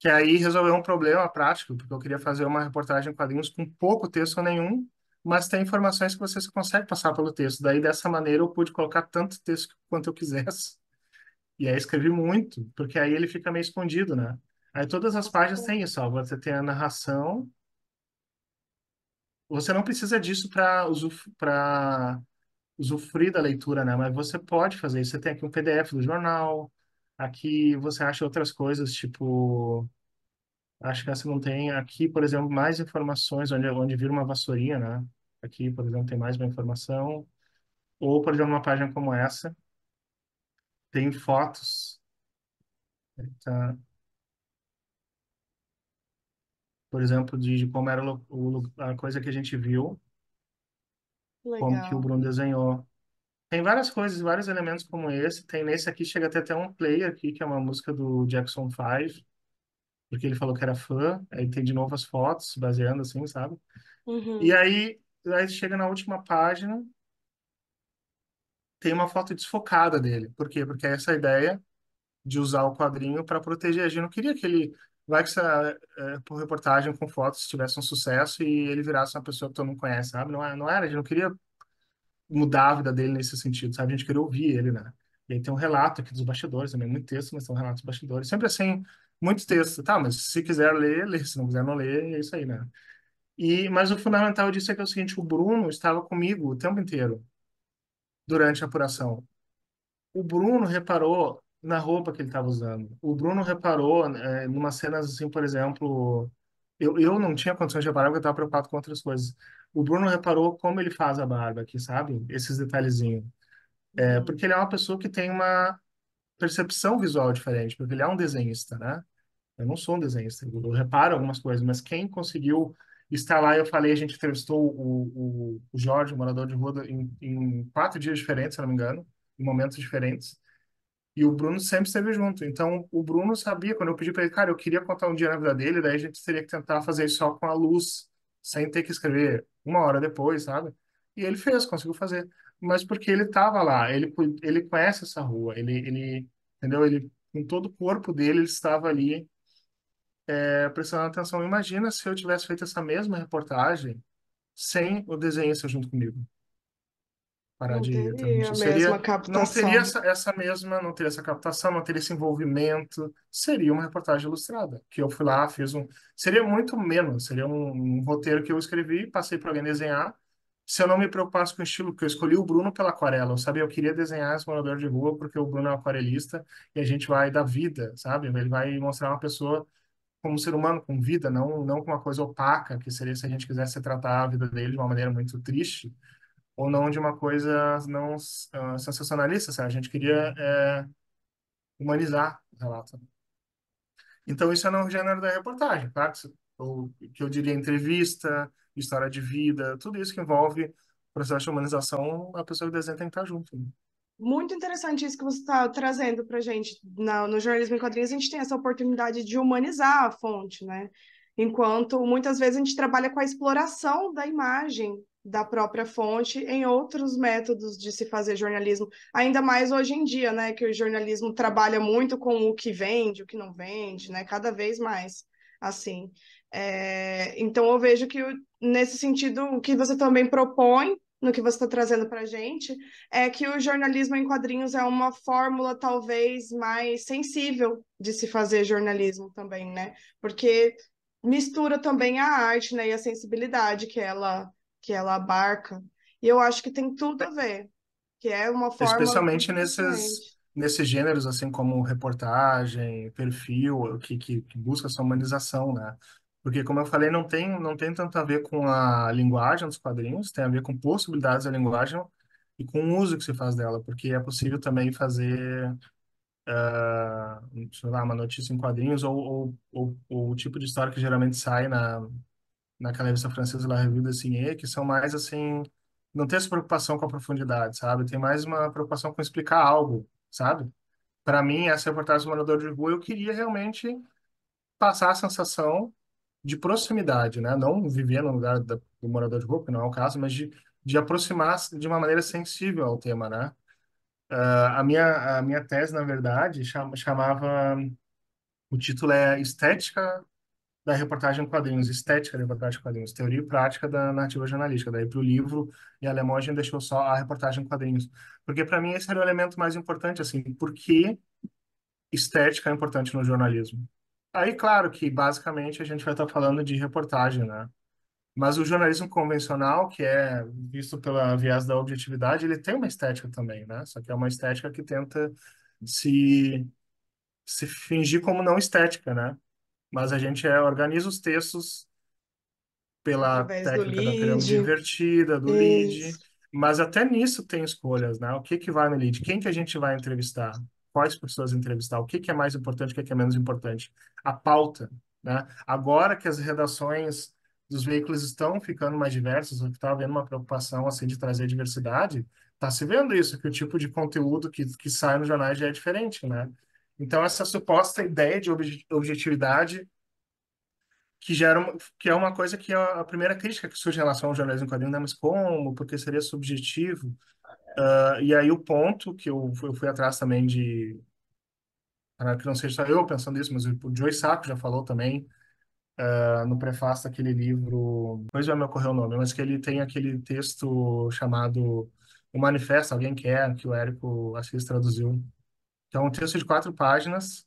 que aí resolveu um problema prático, porque eu queria fazer uma reportagem em quadrinhos com pouco texto ou nenhum, mas tem informações que você consegue passar pelo texto. Daí, dessa maneira, eu pude colocar tanto texto quanto eu quisesse. E aí escrevi muito, porque aí ele fica meio escondido, né? Aí todas as páginas têm isso, ó. Você tem a narração. Você não precisa disso para para usufruir da leitura, né? Mas você pode fazer isso. Você tem aqui um PDF do jornal, aqui você acha outras coisas, tipo. Acho que essa não tem. Aqui, por exemplo, mais informações onde, onde vira uma vassourinha, né? Aqui, por exemplo, tem mais uma informação. Ou, por exemplo, uma página como essa. Tem fotos. Tá. Por exemplo, de, de como era o, a coisa que a gente viu como que o Bruno desenhou. Tem várias coisas, vários elementos como esse. Tem nesse aqui, chega até até um play aqui, que é uma música do Jackson 5, porque ele falou que era fã. Aí tem de novo as fotos, baseando assim, sabe? E Uhum. aí, aí chega na última página, tem uma foto desfocada dele. Por quê? Porque é essa ideia de usar o quadrinho para proteger. A gente não queria que ele Vai que essa é, é, reportagem com fotos tivesse um sucesso e ele virasse uma pessoa que todo mundo conhece, sabe? Não, é, não era, a gente não queria mudar a vida dele nesse sentido, sabe? A gente queria ouvir ele, né? E aí tem um relato aqui dos bastidores também, muito texto, mas são relatos dos bastidores. Sempre assim, muitos textos tá? Mas se quiser ler, lê. Se não quiser não ler, é isso aí, né? E, mas o fundamental disso é que é o seguinte, o Bruno estava comigo o tempo inteiro durante a apuração. O Bruno reparou na roupa que ele estava usando. O Bruno reparou, é, né, numa cenas assim, por exemplo, eu, eu não tinha condições de reparar porque eu estava preocupado com outras coisas. O Bruno reparou como ele faz a barba aqui, sabe? Esses detalhezinhos. É, uhum. porque ele é uma pessoa que tem uma percepção visual diferente, porque ele é um desenhista, né? Eu não sou um desenhista, eu reparo algumas coisas, mas quem conseguiu estar lá, eu falei, a gente entrevistou o, o, o Jorge, o morador de rua, em, em quatro dias diferentes, se não me engano, em momentos diferentes. E o Bruno sempre esteve junto. Então, o Bruno sabia, quando eu pedi para ele, cara, eu queria contar um dia na vida dele, daí a gente teria que tentar fazer só com a luz, sem ter que escrever uma hora depois, sabe? E ele fez, conseguiu fazer. Mas porque ele estava lá, ele, ele conhece essa rua, ele, ele, entendeu? Ele, com todo o corpo dele, ele estava ali é, prestando atenção. Imagina se eu tivesse feito essa mesma reportagem sem o desenhista junto comigo parar não de ir. Então, não seria, não teria essa, essa, mesma, não teria essa captação, não teria esse envolvimento. Seria uma reportagem ilustrada, que eu fui lá, fiz um. Seria muito menos, seria um, um roteiro que eu escrevi, passei para alguém desenhar. Se eu não me preocupasse com o estilo, que eu escolhi o Bruno pela aquarela, eu sabia, eu queria desenhar esse morador de rua, porque o Bruno é um aquarelista e a gente vai dar vida, sabe? Ele vai mostrar uma pessoa como ser humano, com vida, não, não com uma coisa opaca, que seria se a gente quisesse tratar a vida dele de uma maneira muito triste ou não de uma coisa não uh, sensacionalista, sabe? A gente queria é, humanizar o relato. Então, isso é no gênero da reportagem, claro, ou que eu diria entrevista, história de vida, tudo isso que envolve o processo de humanização, a pessoa que desenha tem que estar junto. Né? Muito interessante isso que você está trazendo para a gente. No, no jornalismo em quadrinhos, a gente tem essa oportunidade de humanizar a fonte, né? Enquanto muitas vezes a gente trabalha com a exploração da imagem da própria fonte em outros métodos de se fazer jornalismo, ainda mais hoje em dia, né, que o jornalismo trabalha muito com o que vende, o que não vende, né, cada vez mais assim. É, então eu vejo que nesse sentido o que você também propõe no que você está trazendo para a gente é que o jornalismo em quadrinhos é uma fórmula talvez mais sensível de se fazer jornalismo também, né? Porque mistura também a arte, né, e a sensibilidade que ela que ela abarca. E eu acho que tem tudo a ver, que é uma forma especialmente nesses nesses gêneros assim como reportagem, perfil, que, que, que busca essa humanização, né? Porque, como eu falei, não tem, não tem tanto a ver com a linguagem dos quadrinhos, tem a ver com possibilidades da linguagem e com o uso que se faz dela, porque é possível também fazer, uh, sei lá, uma notícia em quadrinhos ou, ou, ou, ou o tipo de história que geralmente sai na, naquela revista francesa La Revue de Signé, que são mais assim, não tem essa preocupação com a profundidade, sabe? Tem mais uma preocupação com explicar algo, sabe? Para mim, essa reportagem do morador de rua, eu queria realmente passar a sensação de proximidade, né? Não viver no lugar do morador de rua, que não é o caso, mas de, de aproximar de uma maneira sensível ao tema, né? Uh, a minha a minha tese, na verdade, chamava o título é Estética da reportagem em quadrinhos, estética da reportagem em quadrinhos, teoria e prática da narrativa jornalística. Daí para o livro e a Lemogin deixou só a reportagem em quadrinhos. Porque para mim esse era o elemento mais importante, assim, por que estética é importante no jornalismo? Aí, claro que basicamente a gente vai estar tá falando de reportagem, né? Mas o jornalismo convencional, que é visto pela viés da objetividade, ele tem uma estética também, né? Só que é uma estética que tenta se, se fingir como não estética, né? Mas a gente é, organiza os textos pela Através técnica da pirâmide invertida, do lead. Mas até nisso tem escolhas, né? O que que vai no lead? Quem que a gente vai entrevistar? Quais pessoas entrevistar? O que que é mais importante, o que que é menos importante? A pauta, né? Agora que as redações dos veículos estão ficando mais diversas, que está havendo uma preocupação assim de trazer diversidade, está se vendo isso, que o tipo de conteúdo que, que sai nos jornais já é diferente, né? Então, essa suposta ideia de objetividade que gera uma, que é uma coisa que é a primeira crítica que surge em relação ao jornalismo em quadrinho, né? Mas como? Porque seria subjetivo? Uh, e aí o ponto que eu, eu fui atrás também de ah, que não seja só eu pensando nisso mas o Joe Sacco já falou também uh, no prefácio daquele livro, depois vai me ocorrer o nome, mas que ele tem aquele texto chamado O Manifesto, alguém quer, que o Érico, Assis traduziu, então, um texto de quatro páginas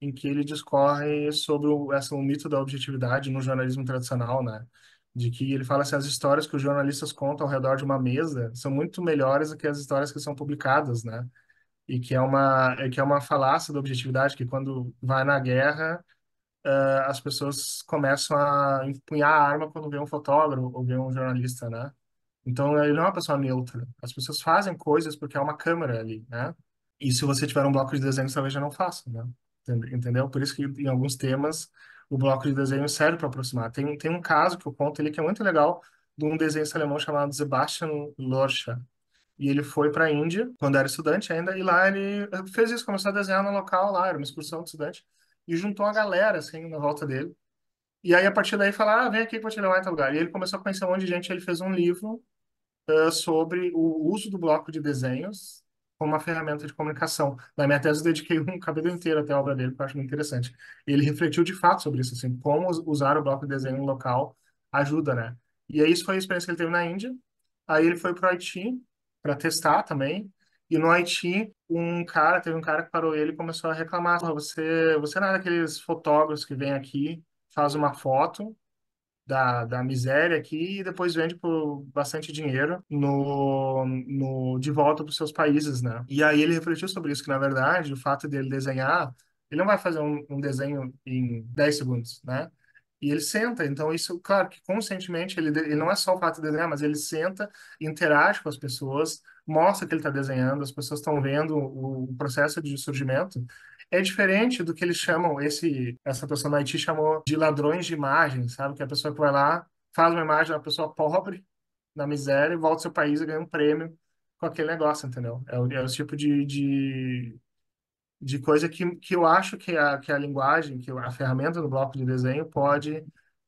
em que ele discorre sobre o, essa, o mito da objetividade no jornalismo tradicional, né? De que ele fala assim, as histórias que os jornalistas contam ao redor de uma mesa são muito melhores do que as histórias que são publicadas, né? E que é uma, que é uma falácia da objetividade, que quando vai na guerra, uh, as pessoas começam a empunhar a arma quando vê um fotógrafo ou vê um jornalista, né? Então, ele não é uma pessoa neutra. As pessoas fazem coisas porque há uma câmera ali, né? E se você tiver um bloco de desenho, talvez já não faça, né? Entendeu? Por isso que em alguns temas o bloco de desenho serve para aproximar. Tem, tem um caso que eu conto ele que é muito legal, de um desenhista alemão chamado Sebastian Lorcha. E ele foi para a Índia, quando era estudante ainda, e lá ele eh, fez isso, começou a desenhar no local lá, era uma excursão de estudante, e juntou a galera, assim, na volta dele. E aí, a partir daí, falar ah, vem aqui que eu te levar em tal lugar. E ele começou a conhecer um monte de gente, ele fez um livro uh, sobre o uso do bloco de desenhos como uma ferramenta de comunicação. Na minha tese, eu dediquei um capítulo inteiro até a obra dele, porque eu acho muito interessante. E ele refletiu de fato sobre isso, assim, como usar o bloco de desenho local ajuda, né? E aí, isso foi a experiência que ele teve na Índia. Aí ele foi para o Haiti para testar também. E no Haiti, um cara, teve um cara que parou ele e começou a reclamar: você, você não é daqueles fotógrafos que vem aqui, faz uma foto da, da miséria aqui e depois vende por bastante dinheiro no, no, de volta para os seus países, né? E aí ele refletiu sobre isso, que na verdade o fato dele desenhar, ele não vai fazer um, um desenho em 10 segundos, né? E ele senta, então isso, claro que conscientemente, ele, ele não é só o fato de desenhar, mas ele senta, interage com as pessoas, mostra que ele está desenhando, as pessoas estão vendo o, o processo de surgimento, é diferente do que eles chamam, esse, essa pessoa no Haiti chamou de ladrões de imagens, sabe? Que é a pessoa que vai lá, faz uma imagem da pessoa pobre, na miséria, e volta ao seu país e ganha um prêmio com aquele negócio, entendeu? É o, é o tipo de, de, de, coisa que, que eu acho que a, que a linguagem, que a ferramenta do bloco de desenho pode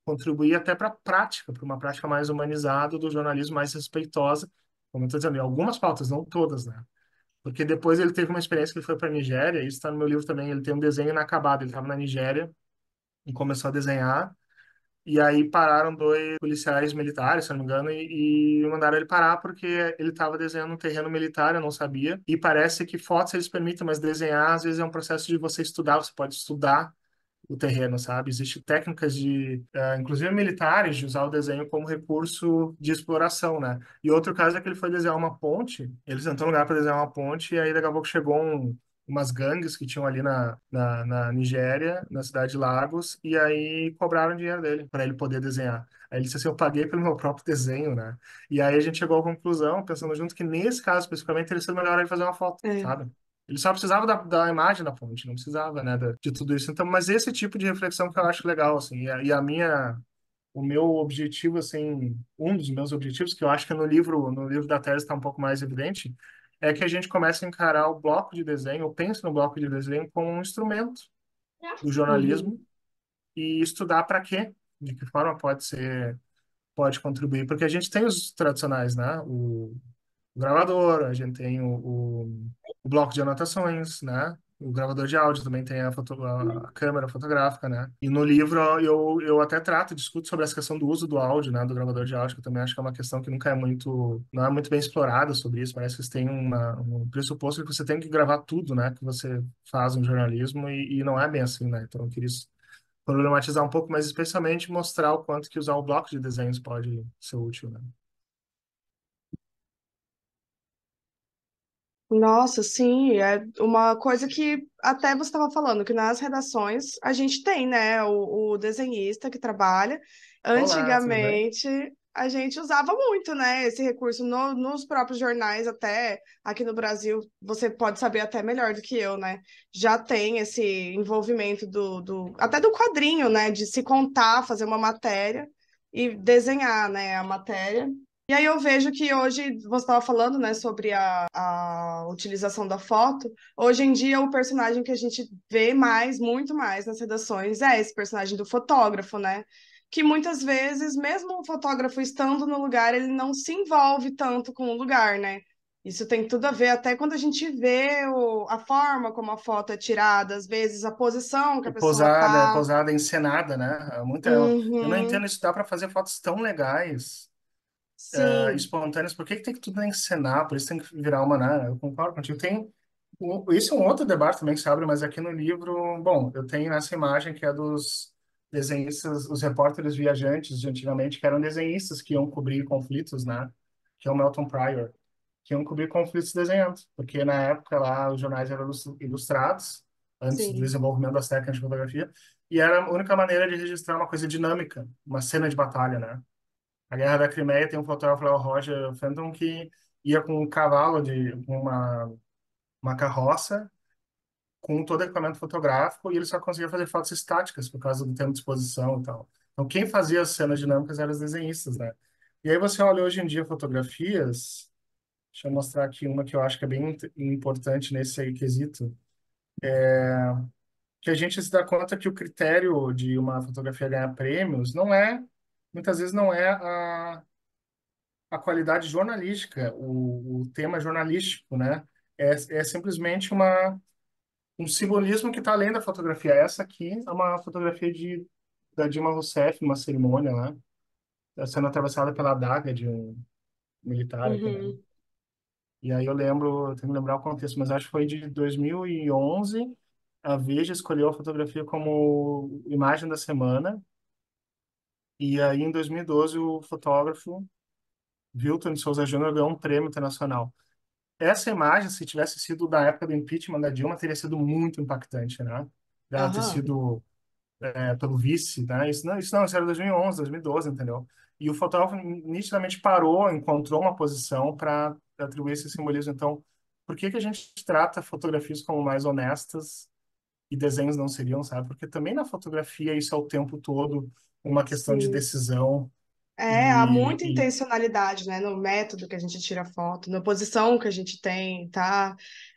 contribuir até para a prática, para uma prática mais humanizada do jornalismo, mais respeitosa. Como eu estou dizendo, em algumas pautas, não todas, né? Porque depois ele teve uma experiência que ele foi para a Nigéria, isso está no meu livro também, ele tem um desenho inacabado, ele estava na Nigéria e começou a desenhar, e aí pararam dois policiais militares, se não me engano, e, e mandaram ele parar porque ele estava desenhando um terreno militar, eu não sabia, e parece que fotos eles permitem, mas desenhar às vezes é um processo de você estudar, você pode estudar o terreno, sabe? Existem técnicas de, uh, inclusive militares, de usar o desenho como recurso de exploração, né? E outro caso é que ele foi desenhar uma ponte, ele sentou no lugar para desenhar uma ponte, e aí daqui a pouco chegou um, umas gangues que tinham ali na, na, na, Nigéria, na cidade de Lagos, e aí cobraram dinheiro dele para ele poder desenhar. Aí ele disse assim: Eu paguei pelo meu próprio desenho, né? E aí a gente chegou à conclusão, pensando junto, que nesse caso especificamente teria sido melhor ele fazer uma foto, é. sabe? Ele só precisava da, da imagem da fonte, não precisava, né, de tudo isso. Então, mas esse tipo de reflexão que eu acho legal, assim, e a, e a minha o meu objetivo, assim, um dos meus objetivos, que eu acho que no livro, no livro da tese está um pouco mais evidente, é que a gente comece a encarar o bloco de desenho, eu penso no bloco de desenho como um instrumento do jornalismo e estudar para quê, de que forma pode ser, pode contribuir, porque a gente tem os tradicionais, né? O, o gravador, a gente tem o, o o bloco de anotações, né? O gravador de áudio também tem a, foto, a câmera fotográfica, né? E no livro eu, eu até trato, discuto sobre essa questão do uso do áudio, né? Do gravador de áudio, que eu também acho que é uma questão que nunca é muito, não é muito bem explorada sobre isso. Parece que você tem uma, um pressuposto que você tem que gravar tudo, né? Que você faz no jornalismo e, e não é bem assim, né? Então eu queria problematizar um pouco, mas especialmente mostrar o quanto que usar o bloco de desenhos pode ser útil, né? Nossa, sim, é uma coisa que até você estava falando, que nas redações a gente tem, né, o, o desenhista que trabalha. Olá, Antigamente a gente usava muito, né, esse recurso no- nos próprios jornais, até aqui no Brasil, você pode saber até melhor do que eu, né? Já tem esse envolvimento do, do até do quadrinho, né, de se contar, fazer uma matéria e desenhar, né, a matéria. E aí eu vejo que hoje, você estava falando, né, sobre a, a utilização da foto. Hoje em dia, o personagem que a gente vê mais, muito mais nas redações é esse personagem do fotógrafo, né? Que muitas vezes, mesmo o fotógrafo estando no lugar, ele não se envolve tanto com o lugar, né? Isso tem tudo a ver, até quando a gente vê o, a forma como a foto é tirada, às vezes a posição que a é pessoa posada, é tá. Posada, encenada, né? É muita, uhum. eu, eu não uhum. entendo isso, dá para fazer fotos tão legais uh, espontâneas, por que, que tem que tudo encenar? por isso tem que virar uma, né? Eu concordo contigo. Tem, isso é um outro debate também que se abre, mas aqui no livro, bom, eu tenho essa imagem que é dos desenhistas, os repórteres viajantes de antigamente, que eram desenhistas que iam cobrir conflitos, né? Que é o Melton Pryor, que iam cobrir conflitos desenhando, porque na época lá os jornais eram ilustrados, antes Sim. do desenvolvimento das técnicas de fotografia, e era a única maneira de registrar uma coisa dinâmica, uma cena de batalha, né? a Guerra da Crimeia tem um fotógrafo lá, o Roger Fenton, que ia com um cavalo de uma, uma carroça com todo o equipamento fotográfico e ele só conseguia fazer fotos estáticas por causa do tempo de exposição e tal. Então, quem fazia as cenas dinâmicas eram os desenhistas, né? E aí você olha hoje em dia fotografias, deixa eu mostrar aqui uma que eu acho que é bem importante nesse quesito, é que a gente se dá conta que o critério de uma fotografia ganhar prêmios não é muitas vezes não é a, a qualidade jornalística, o, o tema jornalístico, né? É, é simplesmente uma, um simbolismo que está além da fotografia. Essa aqui é uma fotografia de, da Dilma Rousseff, uma cerimônia lá, né? sendo atravessada pela adaga de um militar. Uhum. E aí eu lembro, tenho que lembrar o contexto, mas acho que foi de 2011, a Veja escolheu a fotografia como imagem da semana, e aí, em 2012, o fotógrafo Wilton de Souza Júnior ganhou um prêmio internacional. Essa imagem, se tivesse sido da época do impeachment da Dilma, teria sido muito impactante, né? Dela ter sido é, pelo vice, né? Isso não, isso não, isso era 2011, 2012, entendeu? E o fotógrafo nitidamente parou, encontrou uma posição para atribuir esse simbolismo. Então, por que que a gente trata fotografias como mais honestas e desenhos não seriam, sabe? Porque também na fotografia isso é o tempo todo uma questão de decisão. É, há muita intencionalidade, né, no método que a gente tira foto, na posição que a gente tem, tá?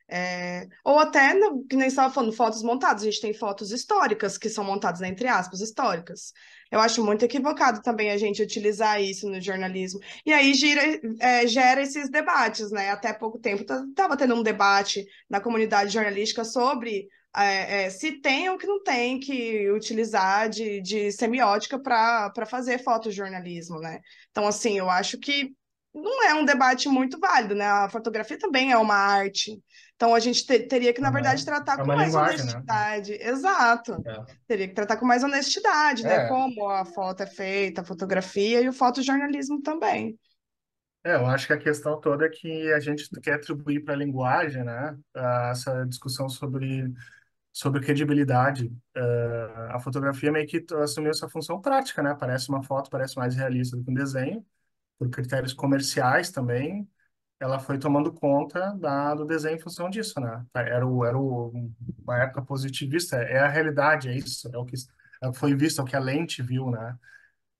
É... Ou até, no, que nem estava falando, fotos montadas. A gente tem fotos históricas que são montadas, né, entre aspas, históricas. Eu acho muito equivocado também a gente utilizar isso no jornalismo. E aí gira, é, gera esses debates, né? Até pouco tempo estava tendo um debate na comunidade jornalística sobre é, é, se tem ou que não tem que utilizar de, de semiótica para fazer fotojornalismo, né? Então, assim, eu acho que não é um debate muito válido, né? A fotografia também é uma arte. Então a gente te teria que, na verdade, tratar é com mais né? honestidade. Né? Exato. É. Teria que tratar com mais honestidade, né? é. né? Como a foto é feita, a fotografia e o fotojornalismo também. É, eu acho que a questão toda é que a gente quer atribuir para a linguagem, né? Ah, essa discussão sobre sobre credibilidade, uh, a fotografia meio que assumiu essa função prática, né? Parece uma foto, parece mais realista do que um desenho, por critérios comerciais também, ela foi tomando conta da, do desenho em função disso, né? Era, o, era o, uma época positivista, é a realidade, é isso, é o que é foi visto, é o que a lente viu, né?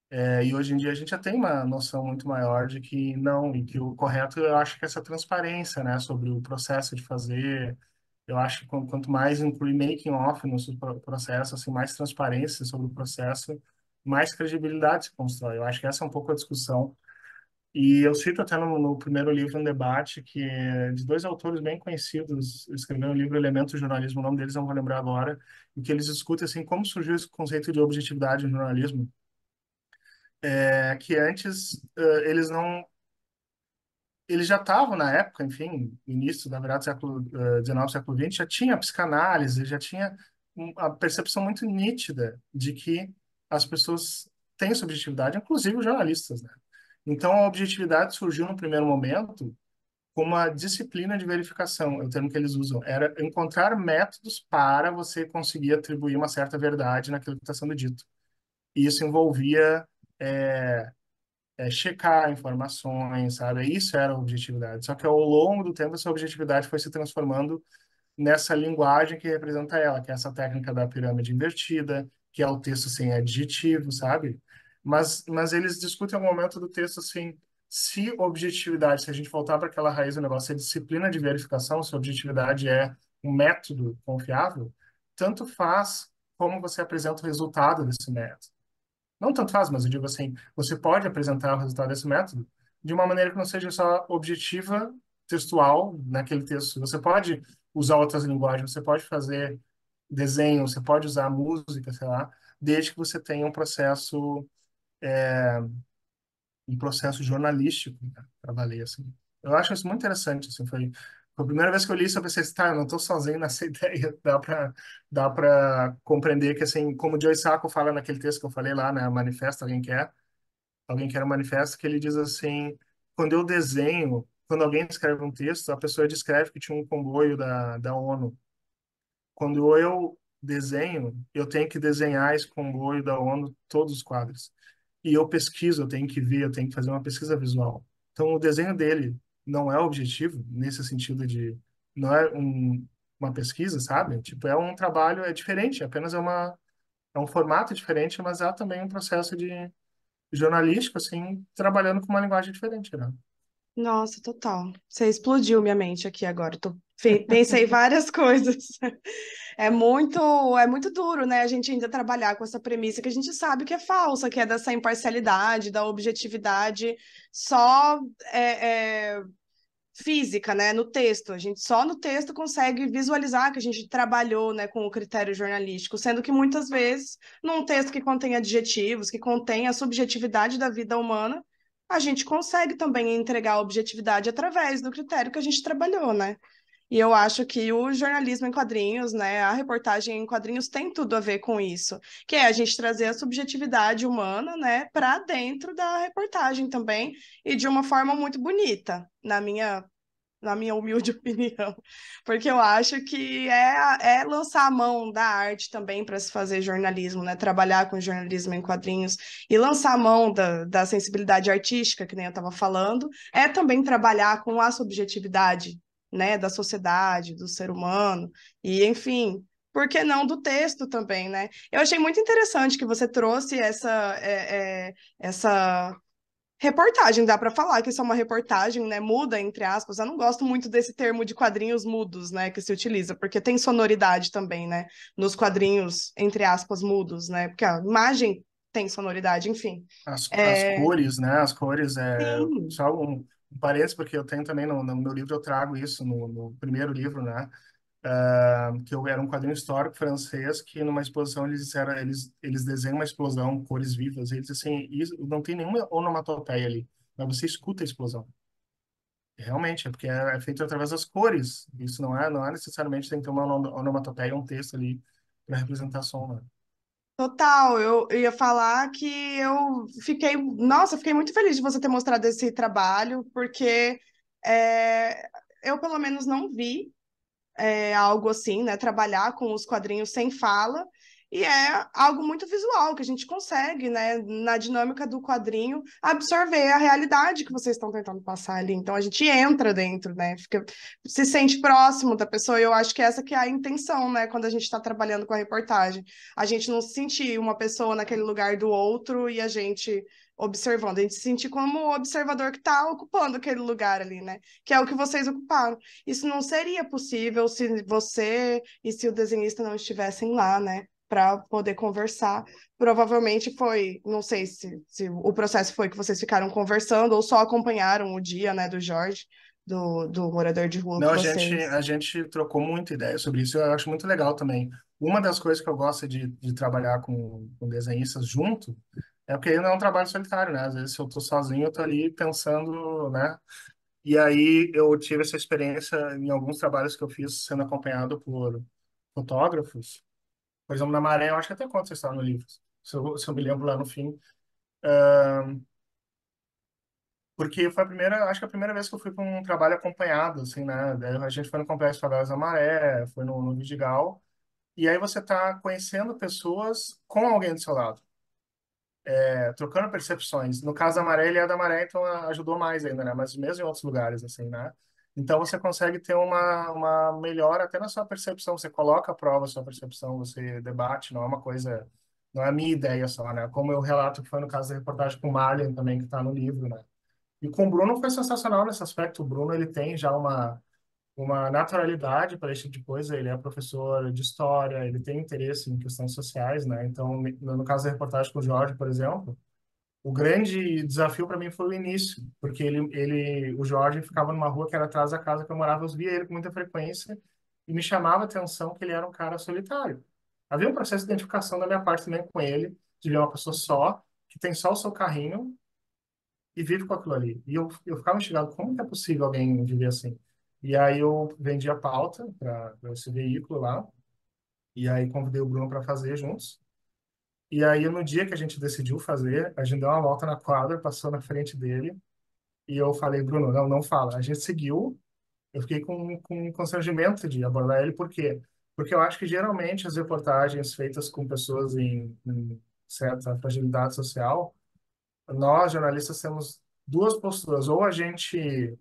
É, e hoje em dia a gente já tem uma noção muito maior de que não, e que o correto, eu acho que é essa transparência, né? Sobre o processo de fazer, eu acho que quanto mais inclui making off no processo, assim, mais transparência sobre o processo, mais credibilidade se constrói. Eu acho que essa é um pouco a discussão. E eu cito até no, no primeiro livro um debate que é de dois autores bem conhecidos escreveram o um livro Elementos do Jornalismo, o nome deles não vou lembrar agora, em que eles discutem assim como surgiu esse conceito de objetividade no jornalismo. É, que antes uh, eles não eles já estavam na época, enfim, início da virada do século XIX, eh, século XX, já tinha a psicanálise, já tinha uma percepção muito nítida de que as pessoas têm subjetividade, inclusive os jornalistas, né? Então, a objetividade surgiu no primeiro momento como uma disciplina de verificação, é o termo que eles usam. Era encontrar métodos para você conseguir atribuir uma certa verdade naquilo que está sendo dito. E isso envolvia é, é, checar informações, sabe? Isso era a objetividade. Só que ao longo do tempo, essa objetividade foi se transformando nessa linguagem que representa ela, que é essa técnica da pirâmide invertida, que é o texto sem adjetivo, sabe? Mas, mas eles discutem em algum momento do texto assim, se objetividade, se a gente voltar para aquela raiz do negócio, se disciplina de verificação, se a objetividade é um método confiável, tanto faz como você apresenta o resultado desse método. Não tanto faz, mas eu digo assim, você pode apresentar o resultado desse método de uma maneira que não seja só objetiva, textual, naquele texto. Você pode usar outras linguagens, você pode fazer desenho, você pode usar música, sei lá, desde que você tenha um processo é, um processo jornalístico né, valer. assim eu acho isso muito interessante assim foi a primeira vez que eu li isso, eu pensei assim, tá, eu não estou sozinho nessa *laughs* ideia. Dá para dá para compreender que, assim, como o Joe Sacco fala naquele texto que eu falei lá, né, manifesta alguém quer? Alguém quer um manifesto que ele diz assim, quando eu desenho, quando alguém escreve um texto, a pessoa descreve que tinha um comboio da, da ONU. Quando eu desenho, eu tenho que desenhar esse comboio da ONU, todos os quadros. E eu pesquiso, eu tenho que ver, eu tenho que fazer uma pesquisa visual. Então, o desenho dele não é objetivo, nesse sentido de. Não é um, uma pesquisa, sabe? Tipo, é um trabalho, é diferente, apenas é uma. É um formato diferente, mas há é também um processo de jornalístico, assim, trabalhando com uma linguagem diferente, né? Nossa, total. Você explodiu minha mente aqui agora. Tô pensei várias *laughs* coisas. É muito, é muito duro, né? A gente ainda trabalhar com essa premissa que a gente sabe que é falsa, que é dessa imparcialidade, da objetividade só é, é, física, né? No texto. A gente só no texto consegue visualizar que a gente trabalhou né, com o critério jornalístico, sendo que muitas vezes, num texto que contém adjetivos, que contém a subjetividade da vida humana, a gente consegue também entregar a objetividade através do critério que a gente trabalhou, né? E eu acho que o jornalismo em quadrinhos, né, a reportagem em quadrinhos tem tudo a ver com isso, que é a gente trazer a subjetividade humana, né, para dentro da reportagem também e de uma forma muito bonita, na minha na minha humilde *laughs* opinião, porque eu acho que é, é lançar a mão da arte também para se fazer jornalismo, né? Trabalhar com jornalismo em quadrinhos e lançar a mão da, da sensibilidade artística, que nem eu estava falando, é também trabalhar com a subjetividade né, da sociedade, do ser humano, e enfim, por que não do texto também, né? Eu achei muito interessante que você trouxe essa, é, é, essa reportagem, dá para falar que isso é uma reportagem, né, muda, entre aspas, eu não gosto muito desse termo de quadrinhos mudos, né, que se utiliza, porque tem sonoridade também, né, nos quadrinhos, entre aspas, mudos, né, porque a imagem tem sonoridade, enfim. As, é... as cores, né, as cores, é, Sim. só parece porque eu tenho também no, no, meu livro eu trago isso no, no primeiro livro né uh, que eu era um quadrinho histórico francês que numa exposição eles disseram eles eles desenham uma explosão cores vivas eles assim isso, não tem nenhuma onomatopeia ali mas você escuta a explosão realmente é porque é, é feito através das cores isso não é não é necessariamente tem que ter uma onomatopeia um texto ali para representar som né? Total, eu ia falar que eu fiquei, nossa, fiquei muito feliz de você ter mostrado esse trabalho, porque é, eu pelo menos não vi é, algo assim, né? Trabalhar com os quadrinhos sem fala e é algo muito visual que a gente consegue, né, na dinâmica do quadrinho, absorver a realidade que vocês estão tentando passar ali. Então a gente entra dentro, né, fica, se sente próximo da pessoa. E eu acho que essa que é a intenção, né, quando a gente está trabalhando com a reportagem, a gente não se sentir uma pessoa naquele lugar do outro e a gente observando, a gente se sentir como o observador que está ocupando aquele lugar ali, né? Que é o que vocês ocuparam. Isso não seria possível se você e se o desenhista não estivessem lá, né? para poder conversar. Provavelmente foi, não sei se, se o processo foi que vocês ficaram conversando ou só acompanharam o dia, né, do Jorge. Do, do, morador de rua. Não, a gente, a gente trocou muita ideia sobre isso, eu acho muito legal também. Uma das coisas que eu gosto de, de trabalhar com, com desenhistas junto é porque não é um trabalho solitário, né? Às vezes, se eu tô sozinho, eu tô ali pensando, né? E aí eu tive essa experiência em alguns trabalhos que eu fiz sendo acompanhado por fotógrafos, por exemplo, na Maré, eu acho que até conta essa história no livro, se eu, se eu me lembro lá no fim. Uh, porque foi a primeira, acho que a primeira vez que eu fui para um trabalho acompanhado, assim, né? Daí A gente foi no Complexo Favelas da Maré, foi no, no Vidigal, e aí você está conhecendo pessoas com alguém do seu lado, é, trocando percepções. No caso da Maré, ele é da Maré, então ajudou mais ainda, né? Mas mesmo em outros lugares, assim, né? Então você consegue ter uma, uma melhora até na sua percepção, você coloca à prova a sua percepção, você debate, não é uma coisa, não é a minha ideia só, né? Como eu relato que foi no caso da reportagem com o Malian também, que está no livro, né? E com o Bruno foi sensacional nesse aspecto, o Bruno ele tem já uma, uma naturalidade para esse tipo de coisa, ele é professor de história, ele tem interesse em questões sociais, né? Então, no caso da reportagem com o Jorge, por exemplo, o grande desafio para mim foi o início, porque ele, ele, o Jorge ficava numa rua que era atrás da casa que eu morava, eu via ele com muita frequência e me chamava a atenção que ele era um cara solitário. Havia um processo de identificação da minha parte também com ele, de ver uma pessoa só, que tem só o seu carrinho e vive com aquilo ali. E eu, eu ficava instigado, como que é possível alguém viver assim? E aí eu vendi a pauta para esse veículo lá, e aí convidei o Bruno para fazer juntos. E aí, no dia que a gente decidiu fazer, a gente deu uma volta na quadra, passou na frente dele, e eu falei, Bruno, não, não fala. A gente seguiu, eu fiquei com, com um constrangimento de abordar ele, por quê? Porque eu acho que geralmente as reportagens feitas com pessoas em, em certa fragilidade social, nós jornalistas temos duas posturas. Ou a gente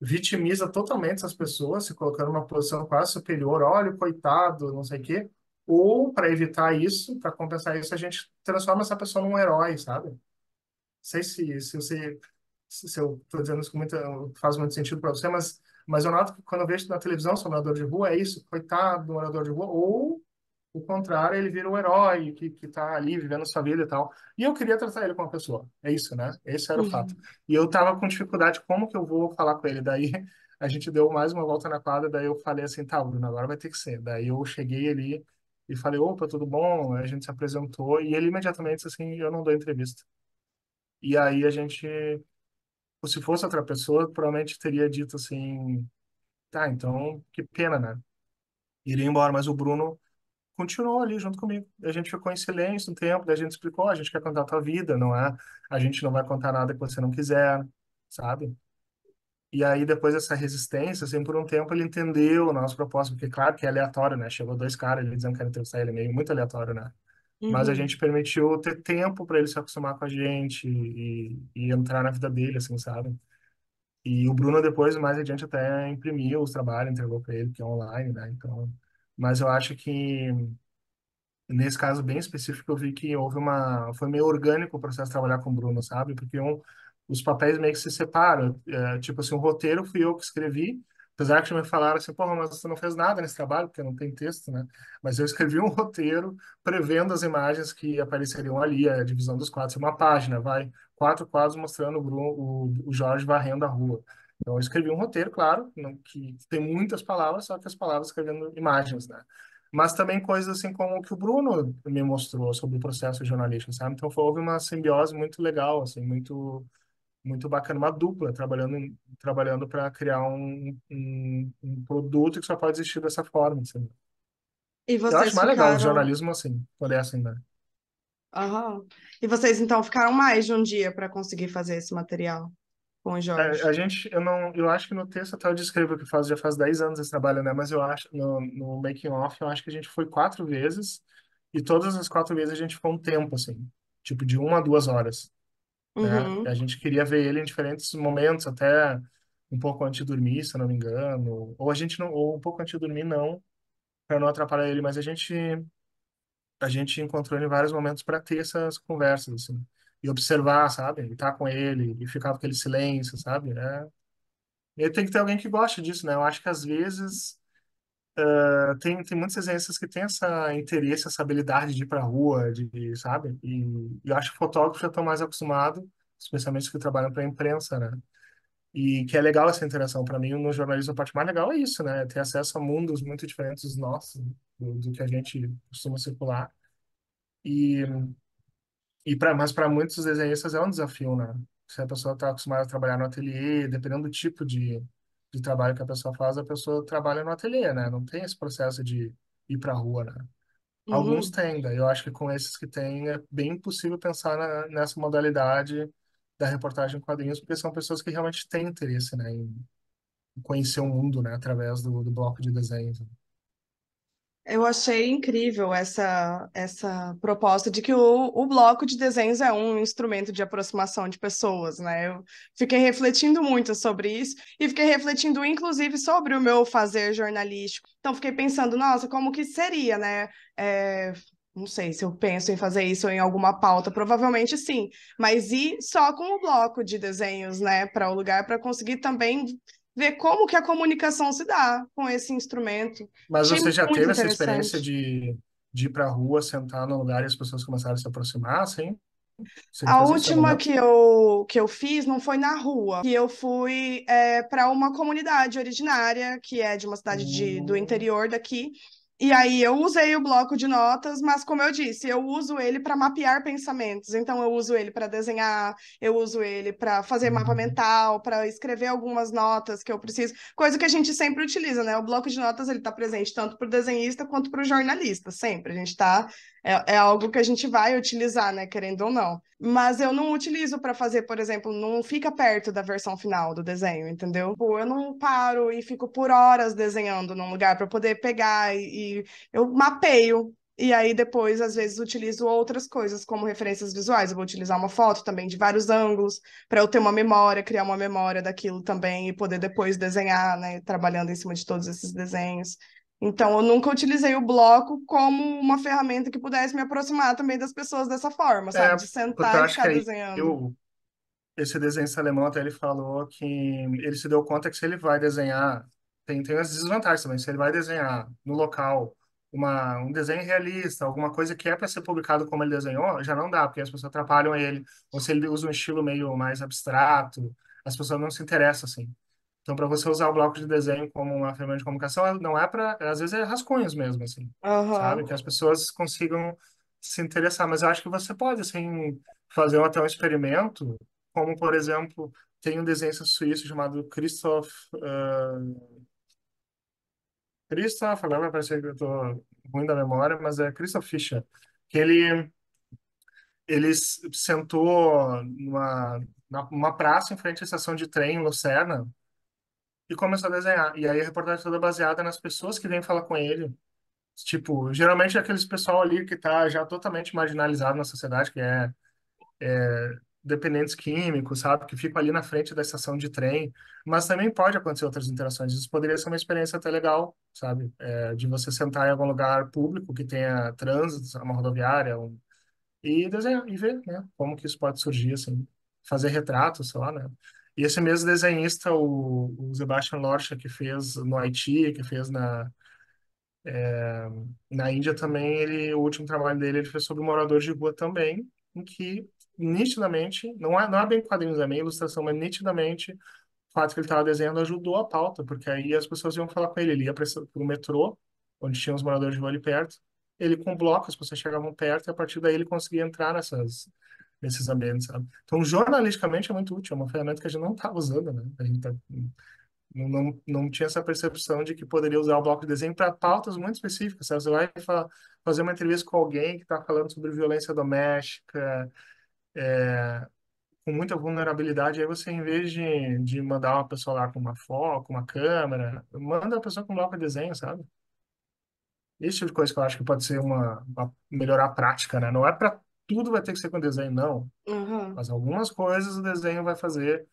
vitimiza totalmente essas pessoas, se colocando numa posição quase superior, olha o coitado, não sei o quê, ou, para evitar isso, para compensar isso, a gente transforma essa pessoa num herói, sabe? Não sei se, se, se, eu estou dizendo isso com muita, faz muito sentido para você, mas, mas eu noto que quando eu vejo na televisão sobre morador de rua, é isso, coitado do morador de rua, ou o contrário, ele vira o herói que, que tá ali vivendo sua vida e tal. E eu queria tratar ele como uma pessoa. É isso, né? Esse era o fato. E eu estava com dificuldade, como que eu vou falar com ele? Daí a gente deu mais uma volta na quadra, daí eu falei assim, tá, Bruno, agora vai ter que ser. Daí eu cheguei ali e falei, opa, tudo bom? Aí a gente se apresentou e ele imediatamente disse assim, eu não dou entrevista. E aí a gente, ou se fosse outra pessoa, provavelmente teria dito assim, tá, então, que pena, né? Iria embora, mas o Bruno continuou ali junto comigo. E a gente ficou em silêncio um tempo, daí a gente explicou, a gente quer contar a tua vida, não é? A gente não vai contar nada que você não quiser, sabe? E aí, depois dessa resistência, assim, por um tempo ele entendeu o nosso propósito, porque, claro que é aleatório, né? Chegou dois caras, ele dizendo que era entrevistar ele, meio é muito aleatório, né? Mas a uhum. gente permitiu ter tempo para ele se acostumar com a gente e, e, entrar na vida dele, assim, sabe? E o Bruno, depois, mais adiante, até imprimiu os trabalhos, entregou para ele, que é online, né? Então, mas eu acho que nesse caso bem específico, eu vi que houve uma. Foi meio orgânico o processo de trabalhar com o Bruno, sabe? Porque um, os papéis meio que se separam. É, tipo assim, o um roteiro fui eu que escrevi, apesar que me falaram assim, porra, mas você não fez nada nesse trabalho, porque não tem texto, né? Mas eu escrevi um roteiro prevendo as imagens que apareceriam ali, a divisão dos quadros, uma página, vai, quatro quadros mostrando o, Bruno, o, o Jorge varrendo a rua. Então, eu escrevi um roteiro, claro, não, que tem muitas palavras, só que as palavras escrevendo imagens, né? Mas também coisas assim como o que o Bruno me mostrou sobre o processo jornalístico, sabe? Então, foi, houve uma simbiose muito legal, assim, muito muito bacana, uma dupla trabalhando trabalhando para criar um, um, um, produto que só pode existir dessa forma, assim. E vocês Eu acho mais legal o jornalismo assim, poder é assim, né? Aham. E vocês então ficaram mais de um dia para conseguir fazer esse material com o é, Jorge? A, a gente, eu não, eu acho que no texto até eu descrevo que faz, já faz 10 anos esse trabalho, né? Mas eu acho, no, no making off, eu acho que a gente foi quatro vezes e todas as quatro vezes a gente foi um tempo, assim, tipo de uma a duas horas. Né? Uhum. A gente queria ver ele em diferentes momentos, até um pouco antes de dormir, se eu não me engano, ou a gente não, ou um pouco antes de dormir não, para não atrapalhar ele, mas a gente a gente encontrou ele em vários momentos para ter essas conversas assim, e observar, sabe? E estar tá com ele e ficar com aquele silêncio, sabe? É... E tem que ter alguém que goste disso, né? Eu acho que às vezes ah, tem, tem muitas residências que têm essa interesse, essa habilidade de ir para a rua, de, sabe? E, eu acho que fotógrafos já estão tá mais acostumados, especialmente os que trabalham para a imprensa, né? E que é legal essa interação. Para mim, no jornalismo, a parte mais legal é isso, né? É ter acesso a mundos muito diferentes dos nossos, do, do que a gente costuma circular. E, e pra, mas para muitos desenhistas é um desafio, né? Se a pessoa está acostumada a trabalhar no ateliê, dependendo do tipo de de trabalho que a pessoa faz, a pessoa trabalha no ateliê, né? Não tem esse processo de ir para a rua, né? Uhum. Alguns têm, daí eu acho que com esses que têm é bem possível pensar na, nessa modalidade da reportagem em quadrinhos, porque são pessoas que realmente têm interesse, né, em conhecer o mundo, né, através do, do bloco de desenhos. Né? Eu achei incrível essa, essa proposta de que o, o bloco de desenhos é um instrumento de aproximação de pessoas, né? Eu fiquei refletindo muito sobre isso e fiquei refletindo, inclusive, sobre o meu fazer jornalístico. Então, fiquei pensando, nossa, como que seria, né? É, não sei se eu penso em fazer isso em alguma pauta, provavelmente sim, mas e só com o bloco de desenhos, né, para o lugar, para conseguir também ver como que a comunicação se dá com esse instrumento. Mas Achei você já teve essa experiência de, de ir para a rua, sentar no lugar e as pessoas começaram a se aproximar, assim? a última que eu, que eu fiz não foi na rua, que eu fui é, eh, para uma comunidade originária, que é de uma cidade de, do hum. interior daqui, e aí eu usei o bloco de notas, mas como eu disse, eu uso ele para mapear pensamentos. Então eu uso ele para desenhar, eu uso ele para fazer uhum. mapa mental, para escrever algumas notas que eu preciso, coisa que a gente sempre utiliza, né? O bloco de notas ele está presente tanto para o desenhista quanto para o jornalista, sempre. A gente está é, é algo que a gente vai utilizar, né, querendo ou não. Mas eu não utilizo para fazer, por exemplo, não fica perto da versão final do desenho, entendeu? Tipo, eu não paro e fico por horas desenhando num lugar para poder pegar e, e eu mapeio e aí depois, às vezes, utilizo outras coisas como referências visuais. Eu vou utilizar uma foto também de vários ângulos para eu ter uma memória, criar uma memória daquilo também e poder depois desenhar, né? Trabalhando em cima de todos esses desenhos. Então, eu nunca utilizei o bloco como uma ferramenta que pudesse me aproximar também das pessoas dessa forma, é, sabe? de sentar e ficar desenhando. Eu, esse desenhista alemão até ele falou que ele se deu conta que se ele vai desenhar, tem, tem as desvantagens também, se ele vai desenhar no local uma, um desenho realista, alguma coisa que é para ser publicado como ele desenhou, já não dá, porque as pessoas atrapalham ele, ou se ele usa um estilo meio mais abstrato, as pessoas não se interessam, assim. Então, para você usar o bloco de desenho como uma ferramenta de comunicação, é, não é para. É, às vezes é rascunhos mesmo, assim. Uhum. Sabe? Que as pessoas consigam se interessar. Mas eu acho que você pode, assim, fazer até um experimento, como, por exemplo, tem um desenhista suíço chamado Christoph. Uh... Christoph, agora vai parecer que eu estou ruim da memória, mas é Christoph Fischer. Que ele. Ele sentou numa, numa praça em frente à estação de trem em Lucerna e começou a desenhar. E aí a reportagem toda é baseada nas pessoas que vêm falar com ele. Tipo, geralmente é aqueles pessoal ali que tá já totalmente marginalizado na sociedade, que é, é dependentes químicos, sabe? Que ficam ali na frente da estação de trem. Mas também pode acontecer outras interações. Isso poderia ser uma experiência até legal, sabe? É, de você sentar em algum lugar público que tenha trânsito, uma rodoviária, um... e desenhar, e ver, né? Como que isso pode surgir, assim. Fazer retratos, sei lá, né? E esse mesmo desenhista, o, o Sebastian Lorcha, que fez no Haiti, que fez na, é, na Índia também, ele, o último trabalho dele ele fez sobre moradores de rua também, em que nitidamente, não há, não há bem quadrinhos, é né, meio ilustração, mas nitidamente o fato que ele estava desenhando ajudou a pauta, porque aí as pessoas iam falar com ele, ele ia para o metrô, onde tinha os moradores de rua ali perto, ele com blocos, as pessoas chegavam perto, e a partir daí ele conseguia entrar nessas nesses ambientes, sabe? Então, jornalisticamente é muito útil, é uma ferramenta que a gente não está usando, né? A gente tá, não, não, não tinha essa percepção de que poderia usar o bloco de desenho para pautas muito específicas, sabe? Você vai fa fazer uma entrevista com alguém que está falando sobre violência doméstica, é, com muita vulnerabilidade, aí você, em vez de, de mandar uma pessoa lá com uma foto, uma câmera, manda a pessoa com um bloco de desenho, sabe? Esse tipo de coisa que eu acho que pode ser uma, uma melhorar a prática, né? Não é para tudo vai ter que ser com desenho, não. Uhum. Mas algumas coisas o desenho vai fazer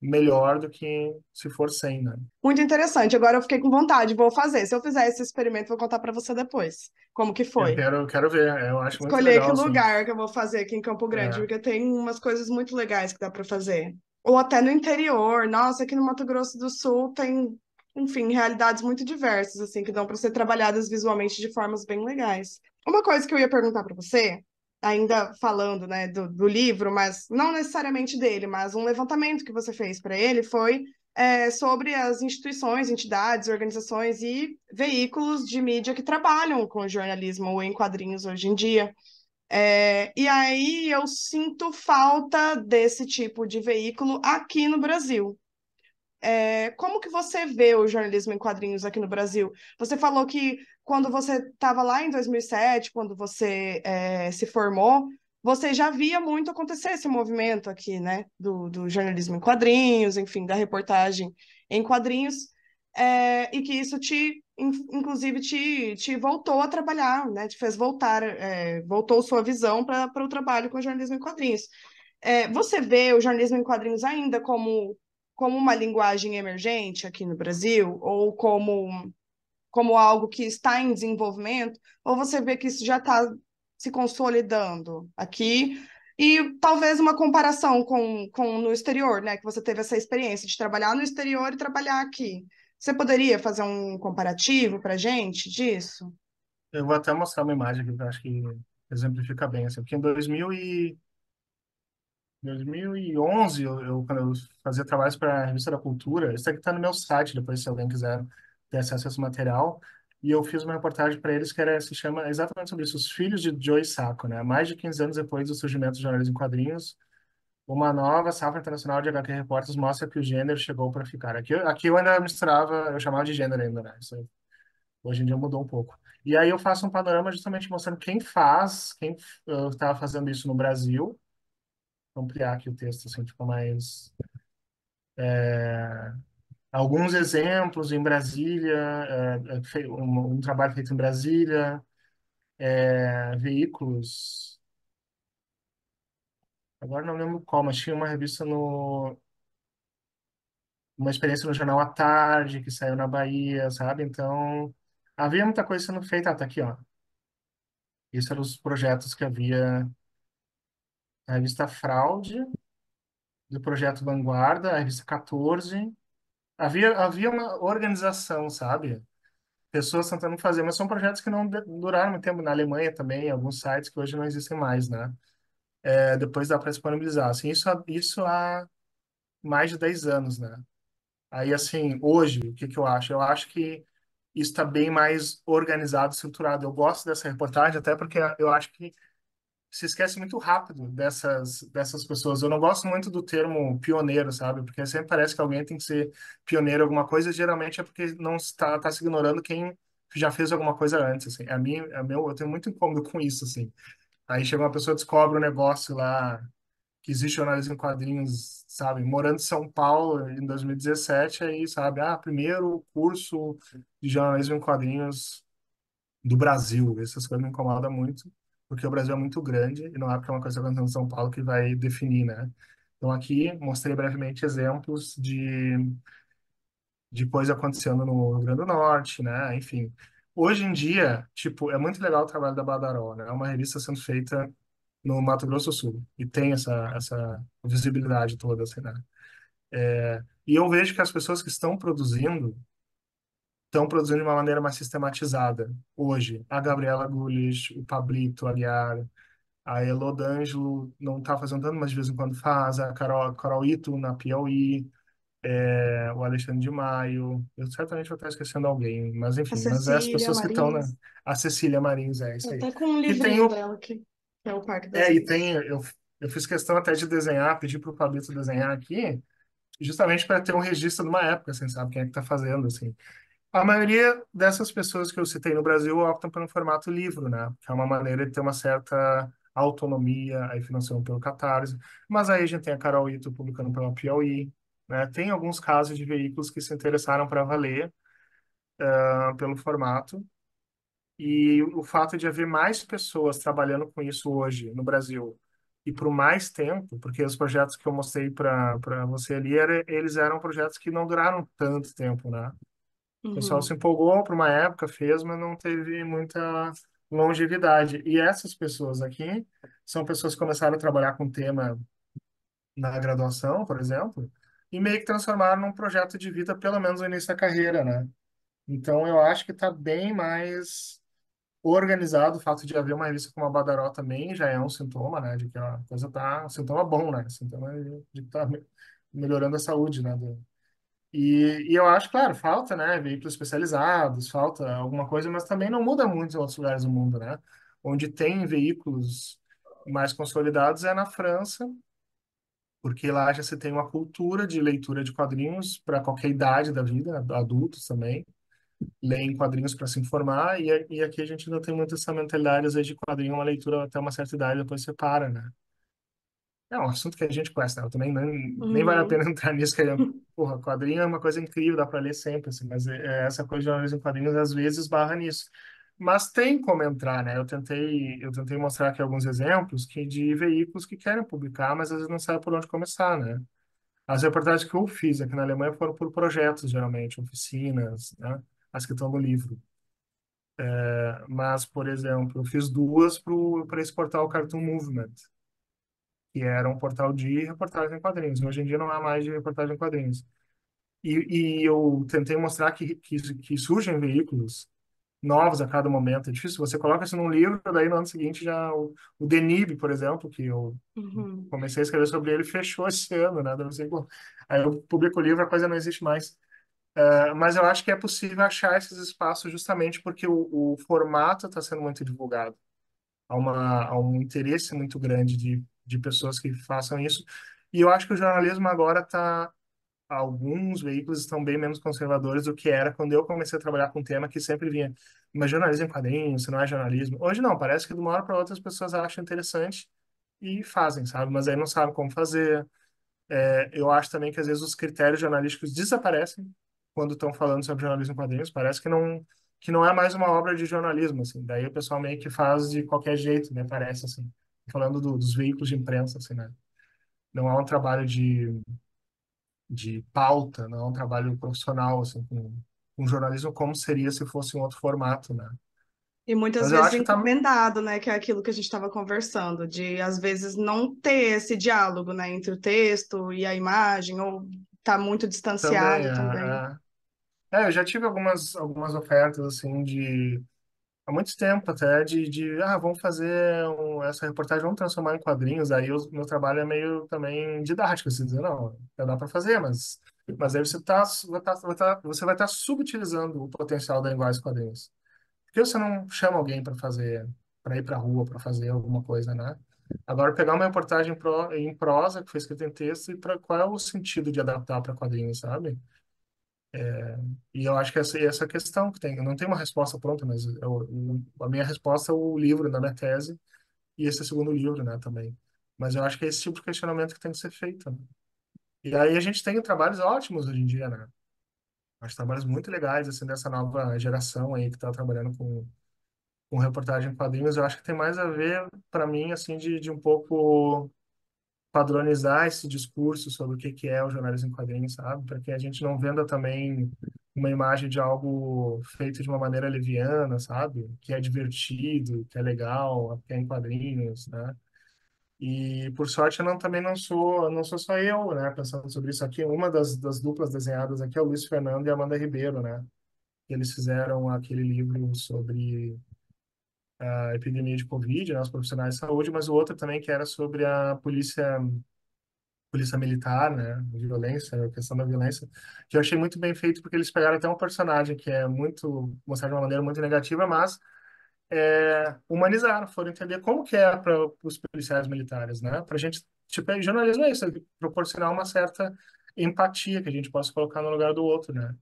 melhor do que se for sem, né? Muito interessante. Agora eu fiquei com vontade, vou fazer. Se eu fizer esse experimento, vou contar para você depois. Como que foi? Eu quero, eu quero ver. É, eu acho Escolher muito legal, que assim. lugar que eu vou fazer aqui em Campo Grande, é. porque tem umas coisas muito legais que dá para fazer. Ou até no interior. Nossa, aqui no Mato Grosso do Sul tem, enfim, realidades muito diversas assim que dão para ser trabalhadas visualmente de formas bem legais. Uma coisa que eu ia perguntar para você ainda falando né, do, do, livro, mas não necessariamente dele, mas um levantamento que você fez para ele foi é, sobre as instituições, entidades, organizações e veículos de mídia que trabalham com jornalismo ou em quadrinhos hoje em dia. É, e aí eu sinto falta desse tipo de veículo aqui no Brasil. É, como que você vê o jornalismo em quadrinhos aqui no Brasil? Você falou que quando você estava lá em 2007, quando você é, se formou, você já via muito acontecer esse movimento aqui, né? Do, do jornalismo em quadrinhos, enfim, da reportagem em quadrinhos, é, e que isso te, inclusive, te, te voltou a trabalhar, né? Te fez voltar, é, voltou sua visão para o trabalho com o jornalismo em quadrinhos. É, você vê o jornalismo em quadrinhos ainda como, como uma linguagem emergente aqui no Brasil, ou como como algo que está em desenvolvimento, ou você vê que isso já está se consolidando aqui? E talvez uma comparação com, com no exterior, né? Que você teve essa experiência de trabalhar no exterior e trabalhar aqui. Você poderia fazer um comparativo para gente disso? Eu vou até mostrar uma imagem aqui, que eu acho que exemplifica bem. Assim, porque em 2000 e... 2011, eu, eu, quando eu fazia trabalhos para a Revista da Cultura, isso aqui está no meu site, depois se alguém quiser ter acesso a esse material. E eu fiz uma reportagem para eles que era, se chama exatamente sobre isso, os filhos de Joe Sacco, né? Mais de 15 anos depois do surgimento do jornalismo em quadrinhos, uma nova safra internacional de HQ Repórteres mostra que o gênero chegou para ficar. Aqui, aqui eu ainda misturava, eu chamava de gênero ainda, né? Isso hoje em dia mudou um pouco. E aí eu faço um panorama justamente mostrando quem faz, quem estava tá fazendo isso no Brasil. Vou ampliar aqui o texto, assim, fica tipo, mais... É alguns exemplos em Brasília, eh, eh, um, trabalho feito em Brasília, é, veículos. Agora não lembro qual, mas tinha uma revista no. Uma experiência no jornal à tarde, que saiu na Bahia, sabe? Então, havia muita coisa sendo feita. Ah, tá aqui, ó. Esses eram os projetos que havia. A revista Fraude, do projeto Vanguarda, a revista 14, Havia, havia uma organização, sabe? Pessoas tentando fazer, mas são projetos que não duraram muito tempo. Na Alemanha também, alguns sites que hoje não existem mais, né? É, depois dá para disponibilizar. Assim, isso, há- isso há mais de 10 anos, né? Aí, assim, hoje, o que que eu acho? Eu acho que isso está bem mais organizado, estruturado. Eu gosto dessa reportagem, até porque eu acho que se esquece muito rápido dessas, dessas pessoas. Eu não gosto muito do termo pioneiro, sabe? Porque sempre parece que alguém tem que ser pioneiro em alguma coisa, e geralmente é porque não está tá se ignorando quem já fez alguma coisa antes, assim. É a mim, a é meu, eu tenho muito incômodo com isso, assim. Aí chega uma pessoa, descobre um negócio lá que existe jornalismo em quadrinhos, sabe? Morando em São Paulo em 2017, aí, sabe? Ah, primeiro curso de jornalismo em quadrinhos do Brasil. Essas coisas me incomodam muito porque o Brasil é muito grande e não é porque é uma coisa que acontece em São Paulo que vai definir, né? Então aqui mostrei brevemente exemplos de, de coisa acontecendo no Rio Grande do Norte, né? Enfim, hoje em dia, tipo, é muito legal o trabalho da Badaró, né? É uma revista sendo feita no Mato Grosso do Sul e tem essa, essa visibilidade toda, assim, né? É, e eu vejo que as pessoas que estão produzindo estão produzindo de uma maneira mais sistematizada hoje. A Gabriela Gulis, o Pablito Aguiar, a Elo D'Angelo não está fazendo tanto, mas de vez em quando faz, a Carol, Carol Ito na Piauí, é, o Alexandre de Maio, eu certamente vou estar esquecendo alguém, mas enfim, mas é as pessoas Marins. que estão, né? A Cecília Marins, é isso aí. Até com um livrinho dela aqui, que é o Parque da É, e tem, eu, eu fiz questão até de desenhar, pedi para o Pablito desenhar aqui, justamente para ter um registro de uma época, assim, sabe, quem é que está fazendo, assim. A maioria dessas pessoas que eu citei no Brasil optam pelo formato livro, né? Que é uma maneira de ter uma certa autonomia, aí financiando pelo Catarse. Mas aí a gente tem a Carol Ito publicando pela Piauí, né? Tem alguns casos de veículos que se interessaram para valer uh, pelo formato. E o fato de haver mais pessoas trabalhando com isso hoje no Brasil e por mais tempo, porque os projetos que eu mostrei para você ali, era, eles eram projetos que não duraram tanto tempo, né? O pessoal uhum. se empolgou para uma época, fez, mas não teve muita longevidade. E essas pessoas aqui são pessoas que começaram a trabalhar com tema na graduação, por exemplo, e meio que transformaram num projeto de vida, pelo menos no início da carreira, né? Então, eu acho que está bem mais organizado o fato de haver uma revista como a Badaró também já é um sintoma, né? De que a coisa está um sintoma bom, né? Sintoma de, que está melhorando a saúde, né? Do, e, e eu acho, claro, falta, né, veículos especializados, falta alguma coisa, mas também não muda muito em outros lugares do mundo, né? Onde tem veículos mais consolidados é na França, porque lá já se tem uma cultura de leitura de quadrinhos para qualquer idade da vida, adultos também, leem quadrinhos para se informar, e, e aqui a gente ainda tem muito essa mentalidade, às vezes, de quadrinho, é uma leitura até uma certa idade, depois você para, né? É um assunto que a gente conhece, né? Eu também nem, nem vale a Uhum. pena entrar nisso, que é, *laughs* porra, quadrinho é uma coisa incrível, dá para ler sempre, assim, mas é, é, essa coisa de jornalismo em quadrinhos às vezes barra nisso. Mas tem como entrar, né? Eu tentei, eu tentei mostrar aqui alguns exemplos que de veículos que querem publicar, mas às vezes não sabem por onde começar, né? As reportagens que eu fiz aqui na Alemanha foram por projetos, geralmente, oficinas, né? As que estão no livro. É, mas, por exemplo, eu fiz duas para esse portal Cartoon Movement que era um portal de reportagens em quadrinhos. Hoje em dia não há mais de reportagem em quadrinhos. E, e eu tentei mostrar que, que, que, surgem veículos novos a cada momento. É difícil. Você coloca isso num livro, daí no ano seguinte já o, o Denib, por exemplo, que eu uhum. comecei a escrever sobre ele, *laughs* fechou esse ano, né? Sei, bom, aí eu publico o livro, a coisa não existe mais. Uh, mas eu acho que é possível achar esses espaços justamente porque o, o formato está sendo muito divulgado. Há, uma, há um interesse muito grande de de pessoas que façam isso. E eu acho que o jornalismo agora está. Alguns veículos estão bem menos conservadores do que era quando eu comecei a trabalhar com um tema que sempre vinha. Mas jornalismo em quadrinhos, se não é jornalismo. Hoje não, parece que de uma hora para outra as pessoas acham interessante e fazem, sabe? Mas aí não sabem como fazer. É, eu acho também que às vezes os critérios jornalísticos desaparecem quando estão falando sobre jornalismo em quadrinhos. Parece que não, que não é mais uma obra de jornalismo, assim. Daí o pessoal meio que faz de qualquer jeito, né? Parece assim falando do, dos veículos de imprensa, assim, né? Não é um trabalho de, de pauta, não é um trabalho profissional, assim, com, um jornalismo como seria se fosse um outro formato, né? E muitas Mas vezes tá encomendado, tá... né? Que é aquilo que a gente estava conversando, de às vezes não ter esse diálogo, né? Entre o texto e a imagem, ou tá muito distanciado também. É, também. é. é eu já tive algumas, algumas ofertas, assim, de há muito tempo até de, de ah, vamos fazer um, essa reportagem, vamos transformar em quadrinhos. Aí o meu trabalho é meio também didático, assim, dizer, não, dá para fazer, mas, mas aí você, tá, vai tá, tá, você vai estar tá subutilizando o potencial da linguagem quadrinhos. Por que você não chama alguém para fazer, para ir para rua, para fazer alguma coisa, né? Agora, pegar uma reportagem pro, em prosa, que foi escrita em texto, e para qual é o sentido de adaptar para quadrinhos, sabe? É, e eu acho que essa, essa questão que tem, eu não tenho uma resposta pronta, mas eu, é a minha resposta é o livro da minha tese e esse é segundo livro, né, também. Mas eu acho que é esse tipo de questionamento que tem que ser feito. Né? E aí a gente tem trabalhos ótimos hoje em dia, né? Acho trabalhos muito legais, assim, dessa nova geração aí que está trabalhando com, com reportagem em quadrinhos. Eu acho que tem mais a ver, para mim, assim, de, de um pouco padronizar esse discurso sobre o que que é o jornalismo em quadrinhos, sabe? Para que a gente não venda também uma imagem de algo feito de uma maneira leviana, sabe? Que é divertido, que é legal, que é em quadrinhos, né? E por sorte eu não, também não sou não sou só eu, né? Pensando sobre isso aqui, uma das, das duplas desenhadas aqui é o Luiz Fernando e a Amanda Ribeiro, né? Eles fizeram aquele livro sobre a epidemia de Covid, né, os profissionais de saúde, mas o outro também que era sobre a polícia polícia militar, né, violência, a questão da violência, que eu achei muito bem feito porque eles pegaram até um personagem que é muito mostrado de uma maneira muito negativa, mas é, humanizaram, foram entender como que é para os policiais militares, né? Para a gente, tipo, é, jornalismo é isso, é proporcionar uma certa empatia que a gente possa colocar no lugar do outro, né?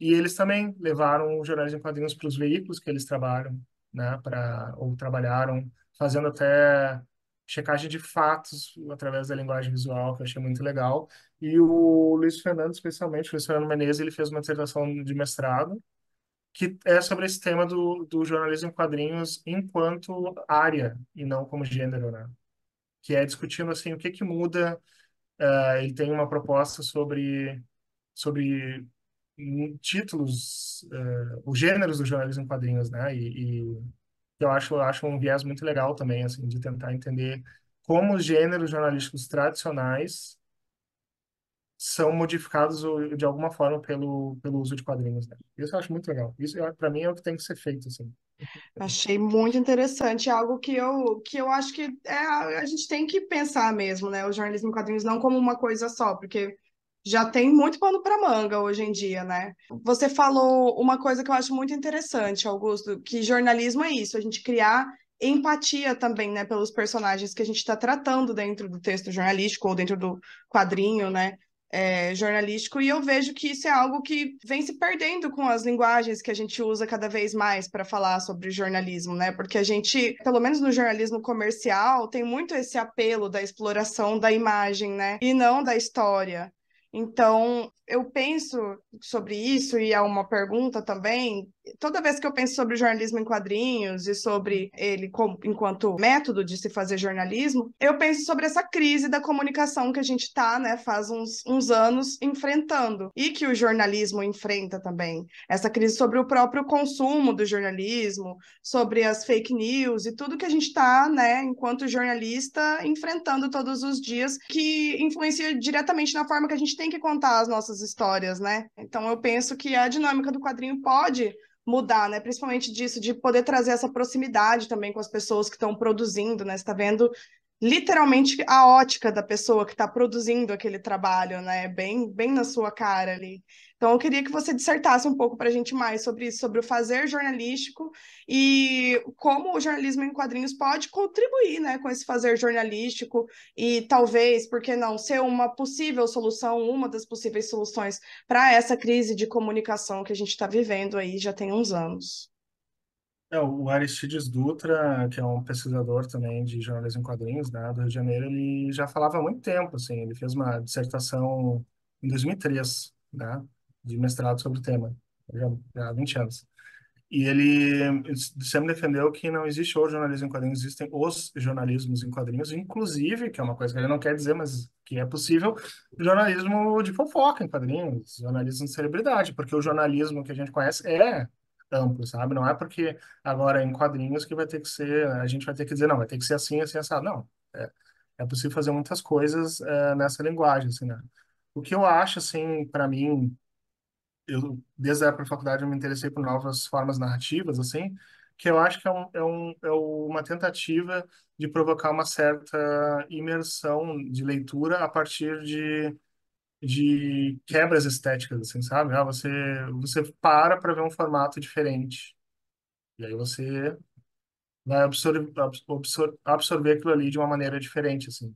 E eles também levaram o jornalismo em quadrinhos para os veículos que eles trabalham, né, para ou trabalharam fazendo até checagem de fatos através da linguagem visual, que eu achei muito legal. E o Luiz Fernando, especialmente, o Luiz Fernando Menezes, ele fez uma dissertação de mestrado que é sobre esse tema do, do jornalismo em quadrinhos enquanto área e não como gênero, né? Que é discutindo, assim, o que que muda... Uh, ele tem uma proposta sobre, sobre títulos, uh, os gêneros do jornalismo em quadrinhos, né? E, e, eu acho, eu acho um viés muito legal também, assim, de tentar entender como os gêneros jornalísticos tradicionais são modificados de alguma forma pelo, pelo uso de quadrinhos. Né? Isso eu acho muito legal. Isso, para mim, é o que tem que ser feito, assim. Achei muito interessante, algo que eu, que eu acho que é, a gente tem que pensar mesmo, né? O jornalismo em quadrinhos não como uma coisa só, porque já tem muito pano para manga hoje em dia, né? Você falou uma coisa que eu acho muito interessante, Augusto, que jornalismo é isso, a gente criar empatia também, né, pelos personagens que a gente está tratando dentro do texto jornalístico ou dentro do quadrinho, né? É, jornalístico, e eu vejo que isso é algo que vem se perdendo com as linguagens que a gente usa cada vez mais para falar sobre jornalismo, né? Porque a gente, pelo menos no jornalismo comercial, tem muito esse apelo da exploração da imagem, né? E não da história. Então, eu penso sobre isso, e há é uma pergunta também. Toda vez que eu penso sobre jornalismo em quadrinhos e sobre ele como, enquanto método de se fazer jornalismo, eu penso sobre essa crise da comunicação que a gente está, né, faz uns, uns anos enfrentando, e que o jornalismo enfrenta também. Essa crise sobre o próprio consumo do jornalismo, sobre as fake news e tudo que a gente está, né, enquanto jornalista, enfrentando todos os dias, que influencia diretamente na forma que a gente tem tem que contar as nossas histórias, né? Então eu penso que a dinâmica do quadrinho pode mudar, né? Principalmente disso, de poder trazer essa proximidade também com as pessoas que estão produzindo, né? Você está vendo literalmente a ótica da pessoa que está produzindo aquele trabalho, né? Bem, bem na sua cara ali. Então, eu queria que você dissertasse um pouco para a gente mais sobre isso, sobre o fazer jornalístico e como o jornalismo em quadrinhos pode contribuir né, com esse fazer jornalístico e talvez, por que não, ser uma possível solução, uma das possíveis soluções para essa crise de comunicação que a gente está vivendo aí já tem uns anos. É, o Aristides Dutra, que é um pesquisador também de jornalismo em quadrinhos, né, do Rio de Janeiro, ele já falava há muito tempo, assim, ele fez uma dissertação em 2003, né, de mestrado sobre o tema, já, já há 20 anos. E ele, ele sempre defendeu que não existe o jornalismo em quadrinhos, existem os jornalismos em quadrinhos, inclusive, que é uma coisa que ele não quer dizer, mas que é possível, jornalismo de fofoca em quadrinhos, jornalismo de celebridade, porque o jornalismo que a gente conhece é amplo, sabe? Não é porque agora é em quadrinhos que vai ter que ser, a gente vai ter que dizer, não, vai ter que ser assim, assim, assado. Não, é, é possível fazer muitas coisas é, nessa linguagem, assim, né? O que eu acho, assim, para mim, eu, desde a época da faculdade eu me interessei por novas formas narrativas, assim, que eu acho que é, um, é, um, é uma tentativa de provocar uma certa imersão de leitura a partir de de quebras estéticas, assim, sabe? Ah, você, você para para ver um formato diferente. E aí você vai absorver, absorver aquilo ali de uma maneira diferente, assim.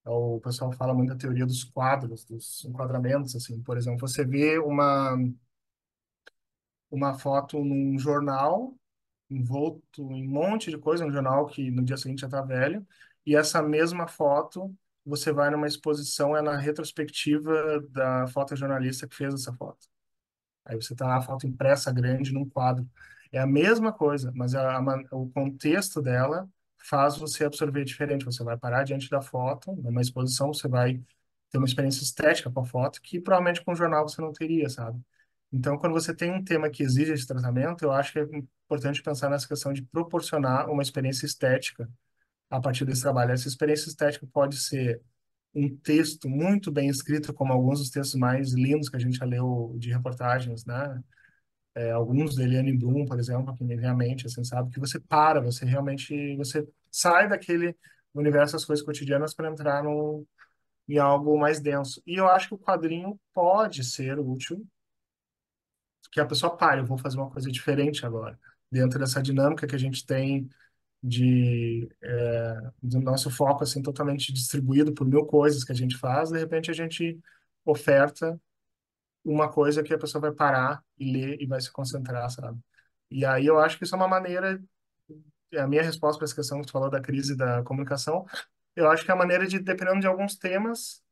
Então, o pessoal fala muito da teoria dos quadros, dos enquadramentos, assim. Por exemplo, você vê uma, uma foto num jornal, envolto em um monte de coisa, um jornal que no dia seguinte já está velho, e essa mesma foto você vai numa exposição, é na retrospectiva da foto jornalista que fez essa foto. Aí você está na a foto impressa grande num quadro. É a mesma coisa, mas a, a, o contexto dela faz você absorver diferente. Você vai parar diante da foto, numa exposição, você vai ter uma experiência estética com a foto que provavelmente com o jornal você não teria, sabe? Então, quando você tem um tema que exige esse tratamento, eu acho que é importante pensar nessa questão de proporcionar uma experiência estética a partir desse trabalho. Essa experiência estética pode ser um texto muito bem escrito, como alguns dos textos mais lindos que a gente já leu de reportagens, né? É, alguns de Eliane Blum, por exemplo, que me vem à mente, assim, sabe? Que você para, você realmente você sai daquele universo das coisas cotidianas para entrar num, em algo mais denso. E eu acho que o quadrinho pode ser útil, que a pessoa pare, eu vou fazer uma coisa diferente agora, dentro dessa dinâmica que a gente tem de é, do nosso foco assim totalmente distribuído por mil coisas que a gente faz, de repente a gente oferta uma coisa que a pessoa vai parar e ler e vai se concentrar, sabe? E aí eu acho que isso é uma maneira é a minha resposta para essa questão que tu falou da crise da comunicação, eu acho que é a maneira de dependendo de alguns temas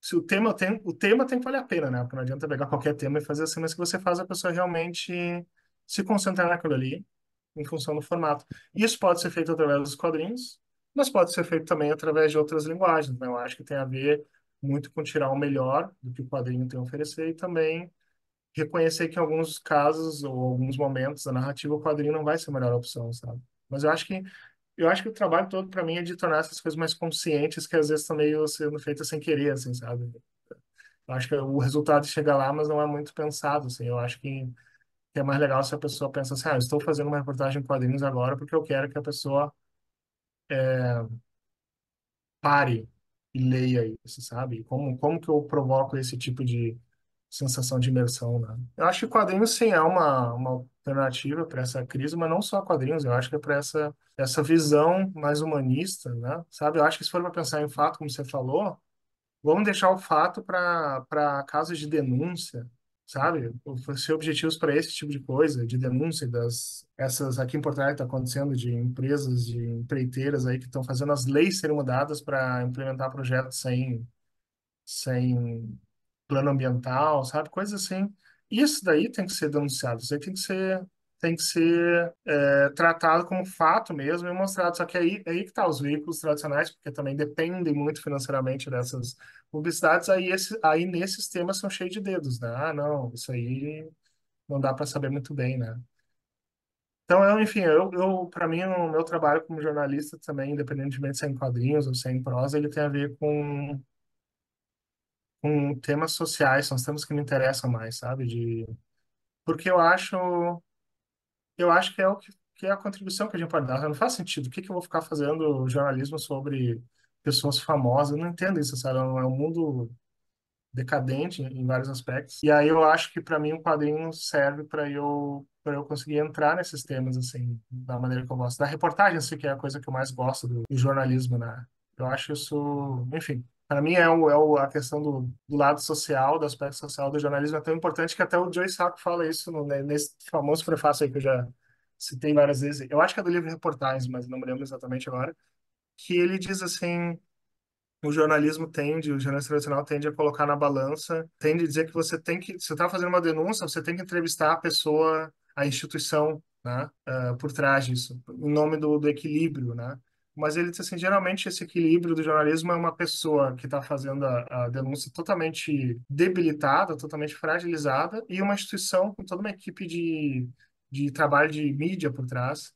se o tema tem o tema tem que valer a pena, né? Porque não adianta pegar qualquer tema e fazer assim, mas que você faz a pessoa realmente se concentrar naquilo ali em função do formato. Isso pode ser feito através dos quadrinhos, mas pode ser feito também através de outras linguagens. Né? Eu acho que tem a ver muito com tirar o melhor do que o quadrinho tem a oferecer e também reconhecer que em alguns casos ou alguns momentos a narrativa o quadrinho não vai ser a melhor opção, sabe? Mas eu acho que eu acho que o trabalho todo para mim é de tornar essas coisas mais conscientes que às vezes estão meio sendo feitas sem querer, assim, sabe? Eu acho que o resultado chega lá, mas não é muito pensado, assim. Eu acho que que é mais legal se a pessoa pensa assim, ah, eu estou fazendo uma reportagem em quadrinhos agora porque eu quero que a pessoa é, pare e leia isso, sabe? Como, como que eu provoco esse tipo de sensação de imersão, né? Eu acho que quadrinhos, sim, é uma, uma alternativa para essa crise, mas não só quadrinhos, eu acho que é para essa, essa visão mais humanista, né? Sabe? Eu acho que se for para pensar em fato, como você falou, vamos deixar o fato para casos de denúncia, sabe? Ser objetivos para esse tipo de coisa, de denúncia das essas aqui em Portugal que está acontecendo de empresas, de empreiteiras aí que estão fazendo as leis serem mudadas para implementar projetos sem sem plano ambiental, sabe? Coisas assim. Isso daí tem que ser denunciado, isso aí tem que ser tem que ser é, tratado como fato mesmo e mostrado. Só que aí, aí que tá os veículos tradicionais, porque também dependem muito financeiramente dessas publicidades, aí, esse, aí nesses temas são cheios de dedos, né? Ah, não, isso aí não dá para saber muito bem, né? Então, eu, enfim, eu, eu para mim, o meu trabalho como jornalista também, independentemente se é em quadrinhos ou se é em prosa, ele tem a ver com, com temas sociais, são os temas que me interessam mais, sabe? De, porque eu acho, eu acho que é o que, que é a contribuição que a gente pode dar. Não faz sentido. O que, que eu vou ficar fazendo jornalismo sobre pessoas famosas. Eu não entendo isso, sabe? É, é um mundo decadente em vários aspectos. E aí eu acho que para mim o quadrinho serve para eu para eu conseguir entrar nesses temas assim da maneira que eu gosto. Da reportagem, assim, que é a coisa que eu mais gosto do, do jornalismo, né? Eu acho isso, enfim, para mim é, o, é o, a questão do, do, lado social, do aspecto social do jornalismo é tão importante que até o Joe Sacco fala isso no, nesse famoso prefácio aí que eu já citei várias vezes. Eu acho que é do livro Reportagens, mas não me lembro exatamente agora que ele diz assim, o jornalismo tende, o jornalismo tradicional tende a colocar na balança, tende a dizer que você tem que, você está fazendo uma denúncia, você tem que entrevistar a pessoa, a instituição, né, uh, por trás disso, em nome do, do equilíbrio, né? Mas ele diz assim, geralmente esse equilíbrio do jornalismo é uma pessoa que está fazendo a, a, denúncia totalmente debilitada, totalmente fragilizada, e uma instituição com toda uma equipe de, de trabalho de mídia por trás.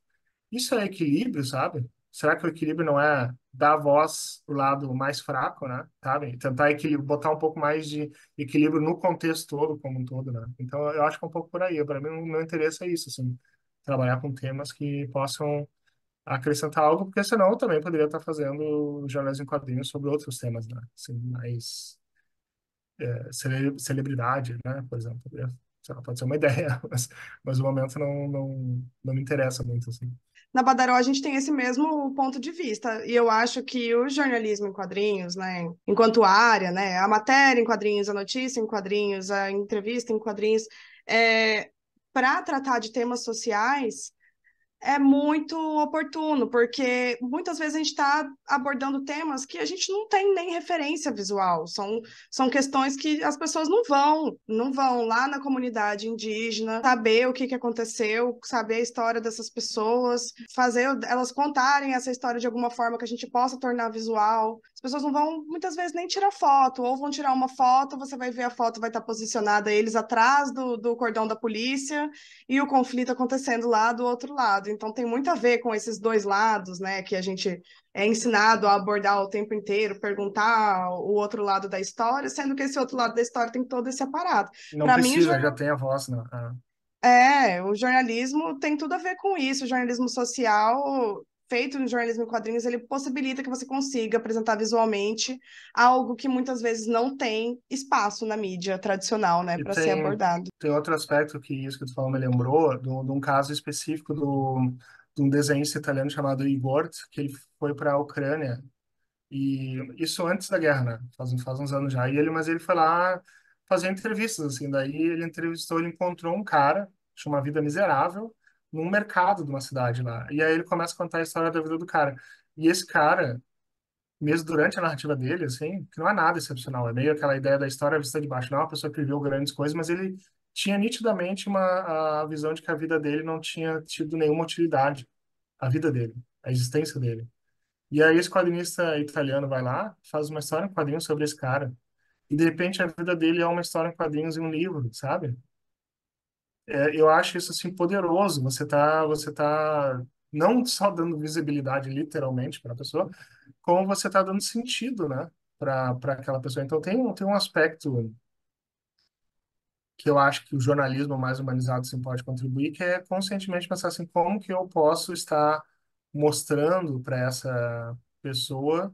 Isso é equilíbrio, sabe? será que o equilíbrio não é dar voz para o lado mais fraco, né? Sabe? Tentar equilíbrio, botar um pouco mais de equilíbrio no contexto todo, como um todo, né? Então, eu acho que é um pouco por aí. Para mim, o meu interesse é isso, assim, trabalhar com temas que possam acrescentar algo, porque senão eu também poderia estar fazendo jornais em quadrinhos sobre outros temas, né? Assim, mais é, cele celebridade, né? Por exemplo, poderia, lá, pode ser uma *laughs* ideia, mas, mas o momento não, não, não me interessa muito, assim na Badaró a gente tem esse mesmo ponto de vista. E eu acho que o jornalismo em quadrinhos, né, enquanto área, né, a matéria em quadrinhos, a notícia em quadrinhos, a entrevista em quadrinhos, é, para tratar de temas sociais, é muito oportuno, porque muitas vezes a gente está abordando temas que a gente não tem nem referência visual, são, são questões que as pessoas não vão, não vão lá na comunidade indígena saber o que, que aconteceu, saber a história dessas pessoas, fazer elas contarem essa história de alguma forma que a gente possa tornar visual pessoas não vão muitas vezes nem tirar foto, ou vão tirar uma foto, você vai ver a foto vai estar posicionada eles atrás do, do cordão da polícia e o conflito acontecendo lá do outro lado. Então tem muito a ver com esses dois lados, né, que a gente é ensinado a abordar o tempo inteiro, perguntar o outro lado da história, sendo que esse outro lado da história tem todo esse aparato. Não pra precisa, mim, já... já tem a voz, né? É. é, o jornalismo tem tudo a ver com isso, o jornalismo social feito no jornalismo em quadrinhos, ele possibilita que você consiga apresentar visualmente algo que muitas vezes não tem espaço na mídia tradicional, né, para ser abordado. Tem outro aspecto que isso que tu falou me lembrou, de um caso específico do, de um desenhista italiano chamado Igor, que ele foi para a Ucrânia, e isso antes da guerra, né, faz, faz uns anos já, e ele, mas ele foi lá fazer entrevistas, assim, daí ele entrevistou, ele encontrou um cara, tinha uma vida miserável, num mercado de uma cidade lá. E aí ele começa a contar a história da vida do cara. E esse cara, mesmo durante a narrativa dele, assim, que não é nada excepcional, é meio aquela ideia da história vista de baixo, não é uma pessoa que viveu grandes coisas, mas ele tinha nitidamente uma a visão de que a vida dele não tinha tido nenhuma utilidade, a vida dele, a existência dele. E aí esse quadrinista italiano vai lá, faz uma história em quadrinhos sobre esse cara, e de repente a vida dele é uma história em quadrinhos e um livro, sabe? é, eu acho isso assim poderoso. Você tá, você tá não só dando visibilidade literalmente para a pessoa, como você tá dando sentido, né, para para aquela pessoa. Então tem um tem um aspecto que eu acho que o jornalismo mais humanizado assim, pode contribuir, que é conscientemente pensar assim, como que eu posso estar mostrando para essa pessoa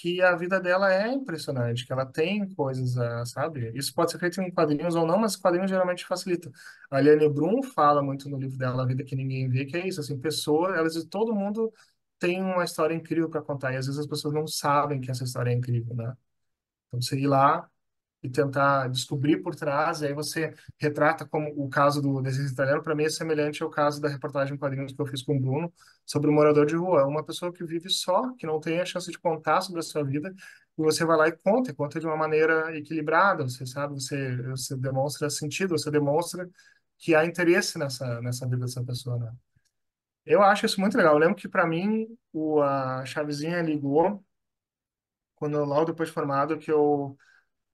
que a vida dela é impressionante, que ela tem coisas, sabe? Isso pode ser feito em quadrinhos ou não, mas quadrinhos geralmente facilita. A Liane Brum fala muito no livro dela, A Vida Que Ninguém Vê, que é isso, assim, pessoa, elas, todo mundo tem uma história incrível para contar, e às vezes as pessoas não sabem que essa história é incrível, né? Então, você ir lá, e tentar descobrir por trás, e aí você retrata como o caso do desenho italiano, para mim é semelhante ao caso da reportagem em quadrinhos que eu fiz com o Bruno sobre o morador de rua, é uma pessoa que vive só, que não tem a chance de contar sobre a sua vida, e você vai lá e conta, e conta de uma maneira equilibrada, você sabe, você, você demonstra sentido, você demonstra que há interesse nessa, nessa vida dessa pessoa, né? Eu acho isso muito legal. Eu lembro que, para mim, o, a chavezinha ligou quando eu, logo depois de formado, que eu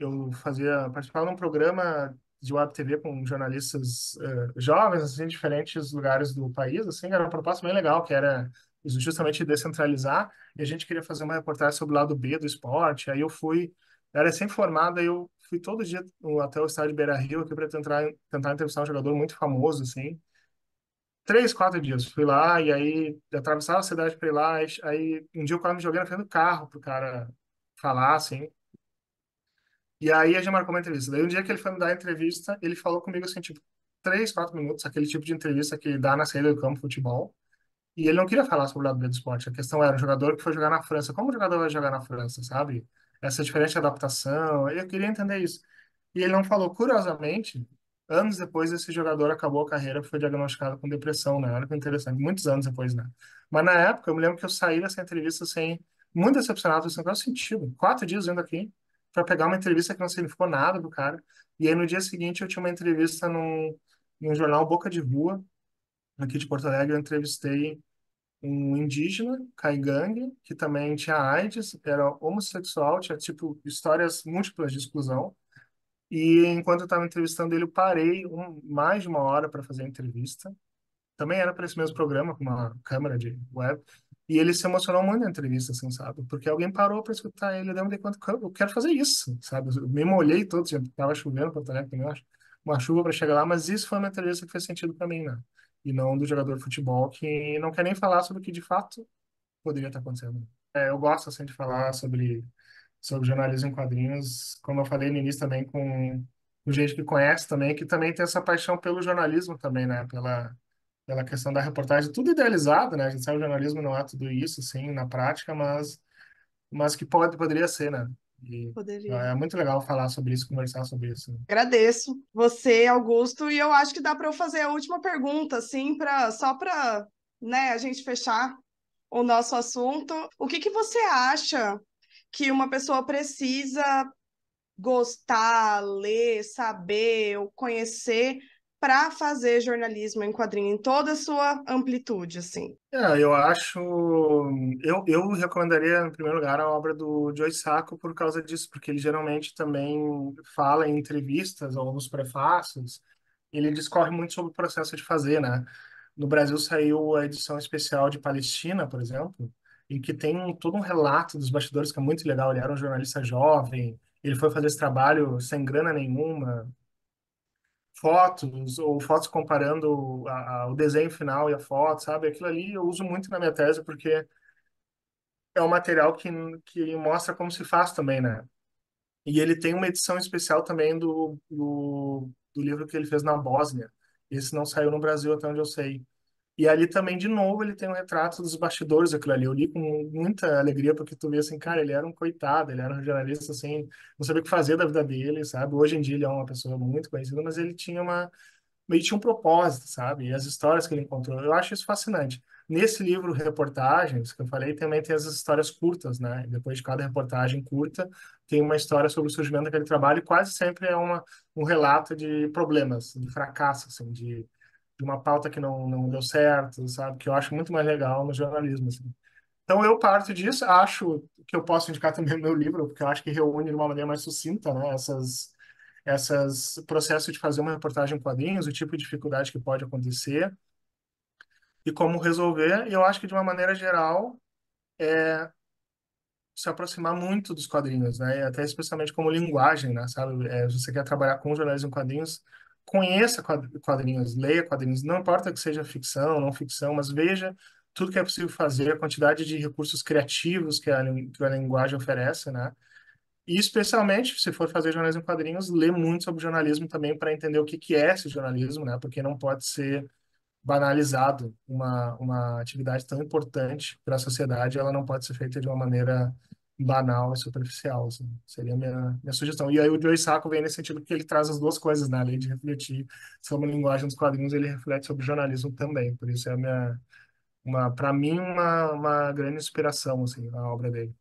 eu fazia participava de um programa de web TV com jornalistas uh, jovens assim, em diferentes lugares do país assim era uma proposta bem legal que era justamente descentralizar e a gente queria fazer uma reportagem sobre o lado B do esporte aí eu fui era sem formada eu fui todo dia até o estádio Beira Rio aqui para tentar tentar entrevistar um jogador muito famoso assim três quatro dias fui lá e aí atravessava a cidade para ir lá aí um dia eu quase me joguei na frente do carro pro cara falar assim e aí a gente marcou uma entrevista. Daí um dia que ele foi me dar a entrevista, ele falou comigo assim, tipo, três, quatro minutos, aquele tipo de entrevista que dá na saída do campo, futebol. E ele não queria falar sobre o lado B do esporte. A questão era um jogador que foi jogar na França. Como o jogador vai jogar na França, sabe? Essa diferente adaptação. Eu queria entender isso. E ele não falou. Curiosamente, anos depois, esse jogador acabou a carreira, foi diagnosticado com depressão, né? Olha que interessante. Muitos anos depois, né? Mas na época, eu me lembro que eu saí dessa entrevista sem. Muito decepcionado, sem assim, qual sentido. Quatro dias vindo aqui, para pegar uma entrevista que não significou nada do cara. E aí no dia seguinte eu tinha uma entrevista num, num jornal Boca de Rua, aqui de Porto Alegre, eu entrevistei um indígena, caigangue, que também tinha AIDS, era homossexual, tinha tipo histórias múltiplas de exclusão. E enquanto eu estava entrevistando ele, eu parei um, mais de uma hora para fazer a entrevista. Também era para esse mesmo programa, com uma câmera de web. E ele se emocionou muito na entrevista, assim, sabe? Porque alguém parou para escutar ele, eu um de quanto eu quero fazer isso, sabe? Eu me molhei todo, já tava chovendo, Porto Alegre também, acho, uma chuva para chegar lá, mas isso foi uma entrevista que fez sentido para mim, né? E não do jogador de futebol que não quer nem falar sobre o que de fato poderia estar tá acontecendo. É, eu gosto, assim, de falar sobre, sobre jornalismo em quadrinhos, como eu falei no início também com, com gente que conhece também, que também tem essa paixão pelo jornalismo também, né? Pela pela questão da reportagem, tudo idealizado, né? A gente sabe que o jornalismo não é tudo isso, sim, na prática, mas, mas que pode, poderia ser, né? poderia. É muito legal falar sobre isso, conversar sobre isso. Né? Agradeço você, Augusto, e eu acho que dá para eu fazer a última pergunta, assim, pra, só para né, a gente fechar o nosso assunto. O que, que você acha que uma pessoa precisa gostar, ler, saber ou conhecer para fazer jornalismo em quadrinho em toda a sua amplitude, assim? É, eu acho. Eu, eu recomendaria, em primeiro lugar, a obra do Joyce Sacco por causa disso, porque ele geralmente também fala em entrevistas ou nos prefácios, ele discorre muito sobre o processo de fazer, né? No Brasil saiu a edição especial de Palestina, por exemplo, em que tem todo um relato dos bastidores que é muito legal. Ele era um jornalista jovem, ele foi fazer esse trabalho sem grana nenhuma, fotos ou fotos comparando a, a, o desenho final e a foto, sabe? Aquilo ali eu uso muito na minha tese porque é um material que, que mostra como se faz também, né? E ele tem uma edição especial também do, do, do livro que ele fez na Bósnia. Esse não saiu no Brasil, até onde eu sei. E ali também, de novo, ele tem um retrato dos bastidores, aquilo ali. Eu li com muita alegria, porque tu vê assim, cara, ele era um coitado, ele era um jornalista, assim, não sabia o que fazer da vida dele, sabe? Hoje em dia ele é uma pessoa muito conhecida, mas ele tinha uma... ele tinha um propósito, sabe? E as histórias que ele encontrou, eu acho isso fascinante. Nesse livro, reportagens, que eu falei, também tem as histórias curtas, né? Depois de cada reportagem curta, tem uma história sobre o surgimento daquele trabalho e quase sempre é uma, um relato de problemas, de fracasso, assim, de de uma pauta que não, não deu certo, sabe? Que eu acho muito mais legal no jornalismo, assim. Então eu parto disso, acho que eu posso indicar *laughs* também meu livro, porque eu acho que reúne de uma maneira mais sucinta, né? Essas essas processos de fazer uma reportagem em quadrinhos, o tipo de dificuldade que pode acontecer e como resolver. E eu acho que de uma maneira geral é se aproximar muito dos quadrinhos, né? Até especialmente como linguagem, né? Sabe? É, você quer trabalhar com jornalismo em quadrinhos, conheça quadrinhos, leia quadrinhos, não importa que seja ficção, não ficção, mas veja tudo que é possível fazer, a quantidade de recursos criativos que a, que a linguagem oferece, né? E especialmente, se for fazer jornalismo em quadrinhos, lê muito sobre jornalismo também para entender o que, que é esse jornalismo, né? Porque não pode ser banalizado uma, uma atividade tão importante para a sociedade, ela não pode ser feita de uma maneira banal e superficial, assim. Seria a minha, minha sugestão. E aí o Joe Sacco vem nesse sentido que ele traz as duas coisas, né? Além de refletir sobre a linguagem dos quadrinhos, ele reflete sobre jornalismo também. Por isso é a minha, uma, para mim, uma, uma grande inspiração, assim, a obra dele.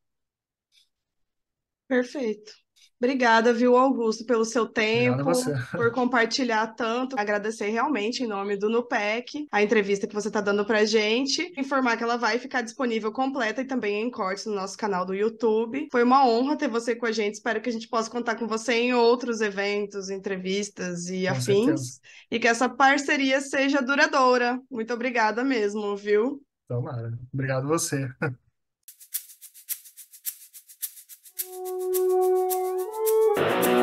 Perfeito. Obrigada, viu, Augusto, pelo seu tempo, por compartilhar tanto. Agradecer realmente em nome do NUPEC a entrevista que você está dando para gente. Informar que ela vai ficar disponível completa e também em cortes no nosso canal do YouTube. Foi uma honra ter você com a gente. Espero que a gente possa contar com você em outros eventos, entrevistas e com afins. Certeza. E que essa parceria seja duradoura. Muito obrigada mesmo, viu? Tomara. Obrigado você. *laughs* Thank you.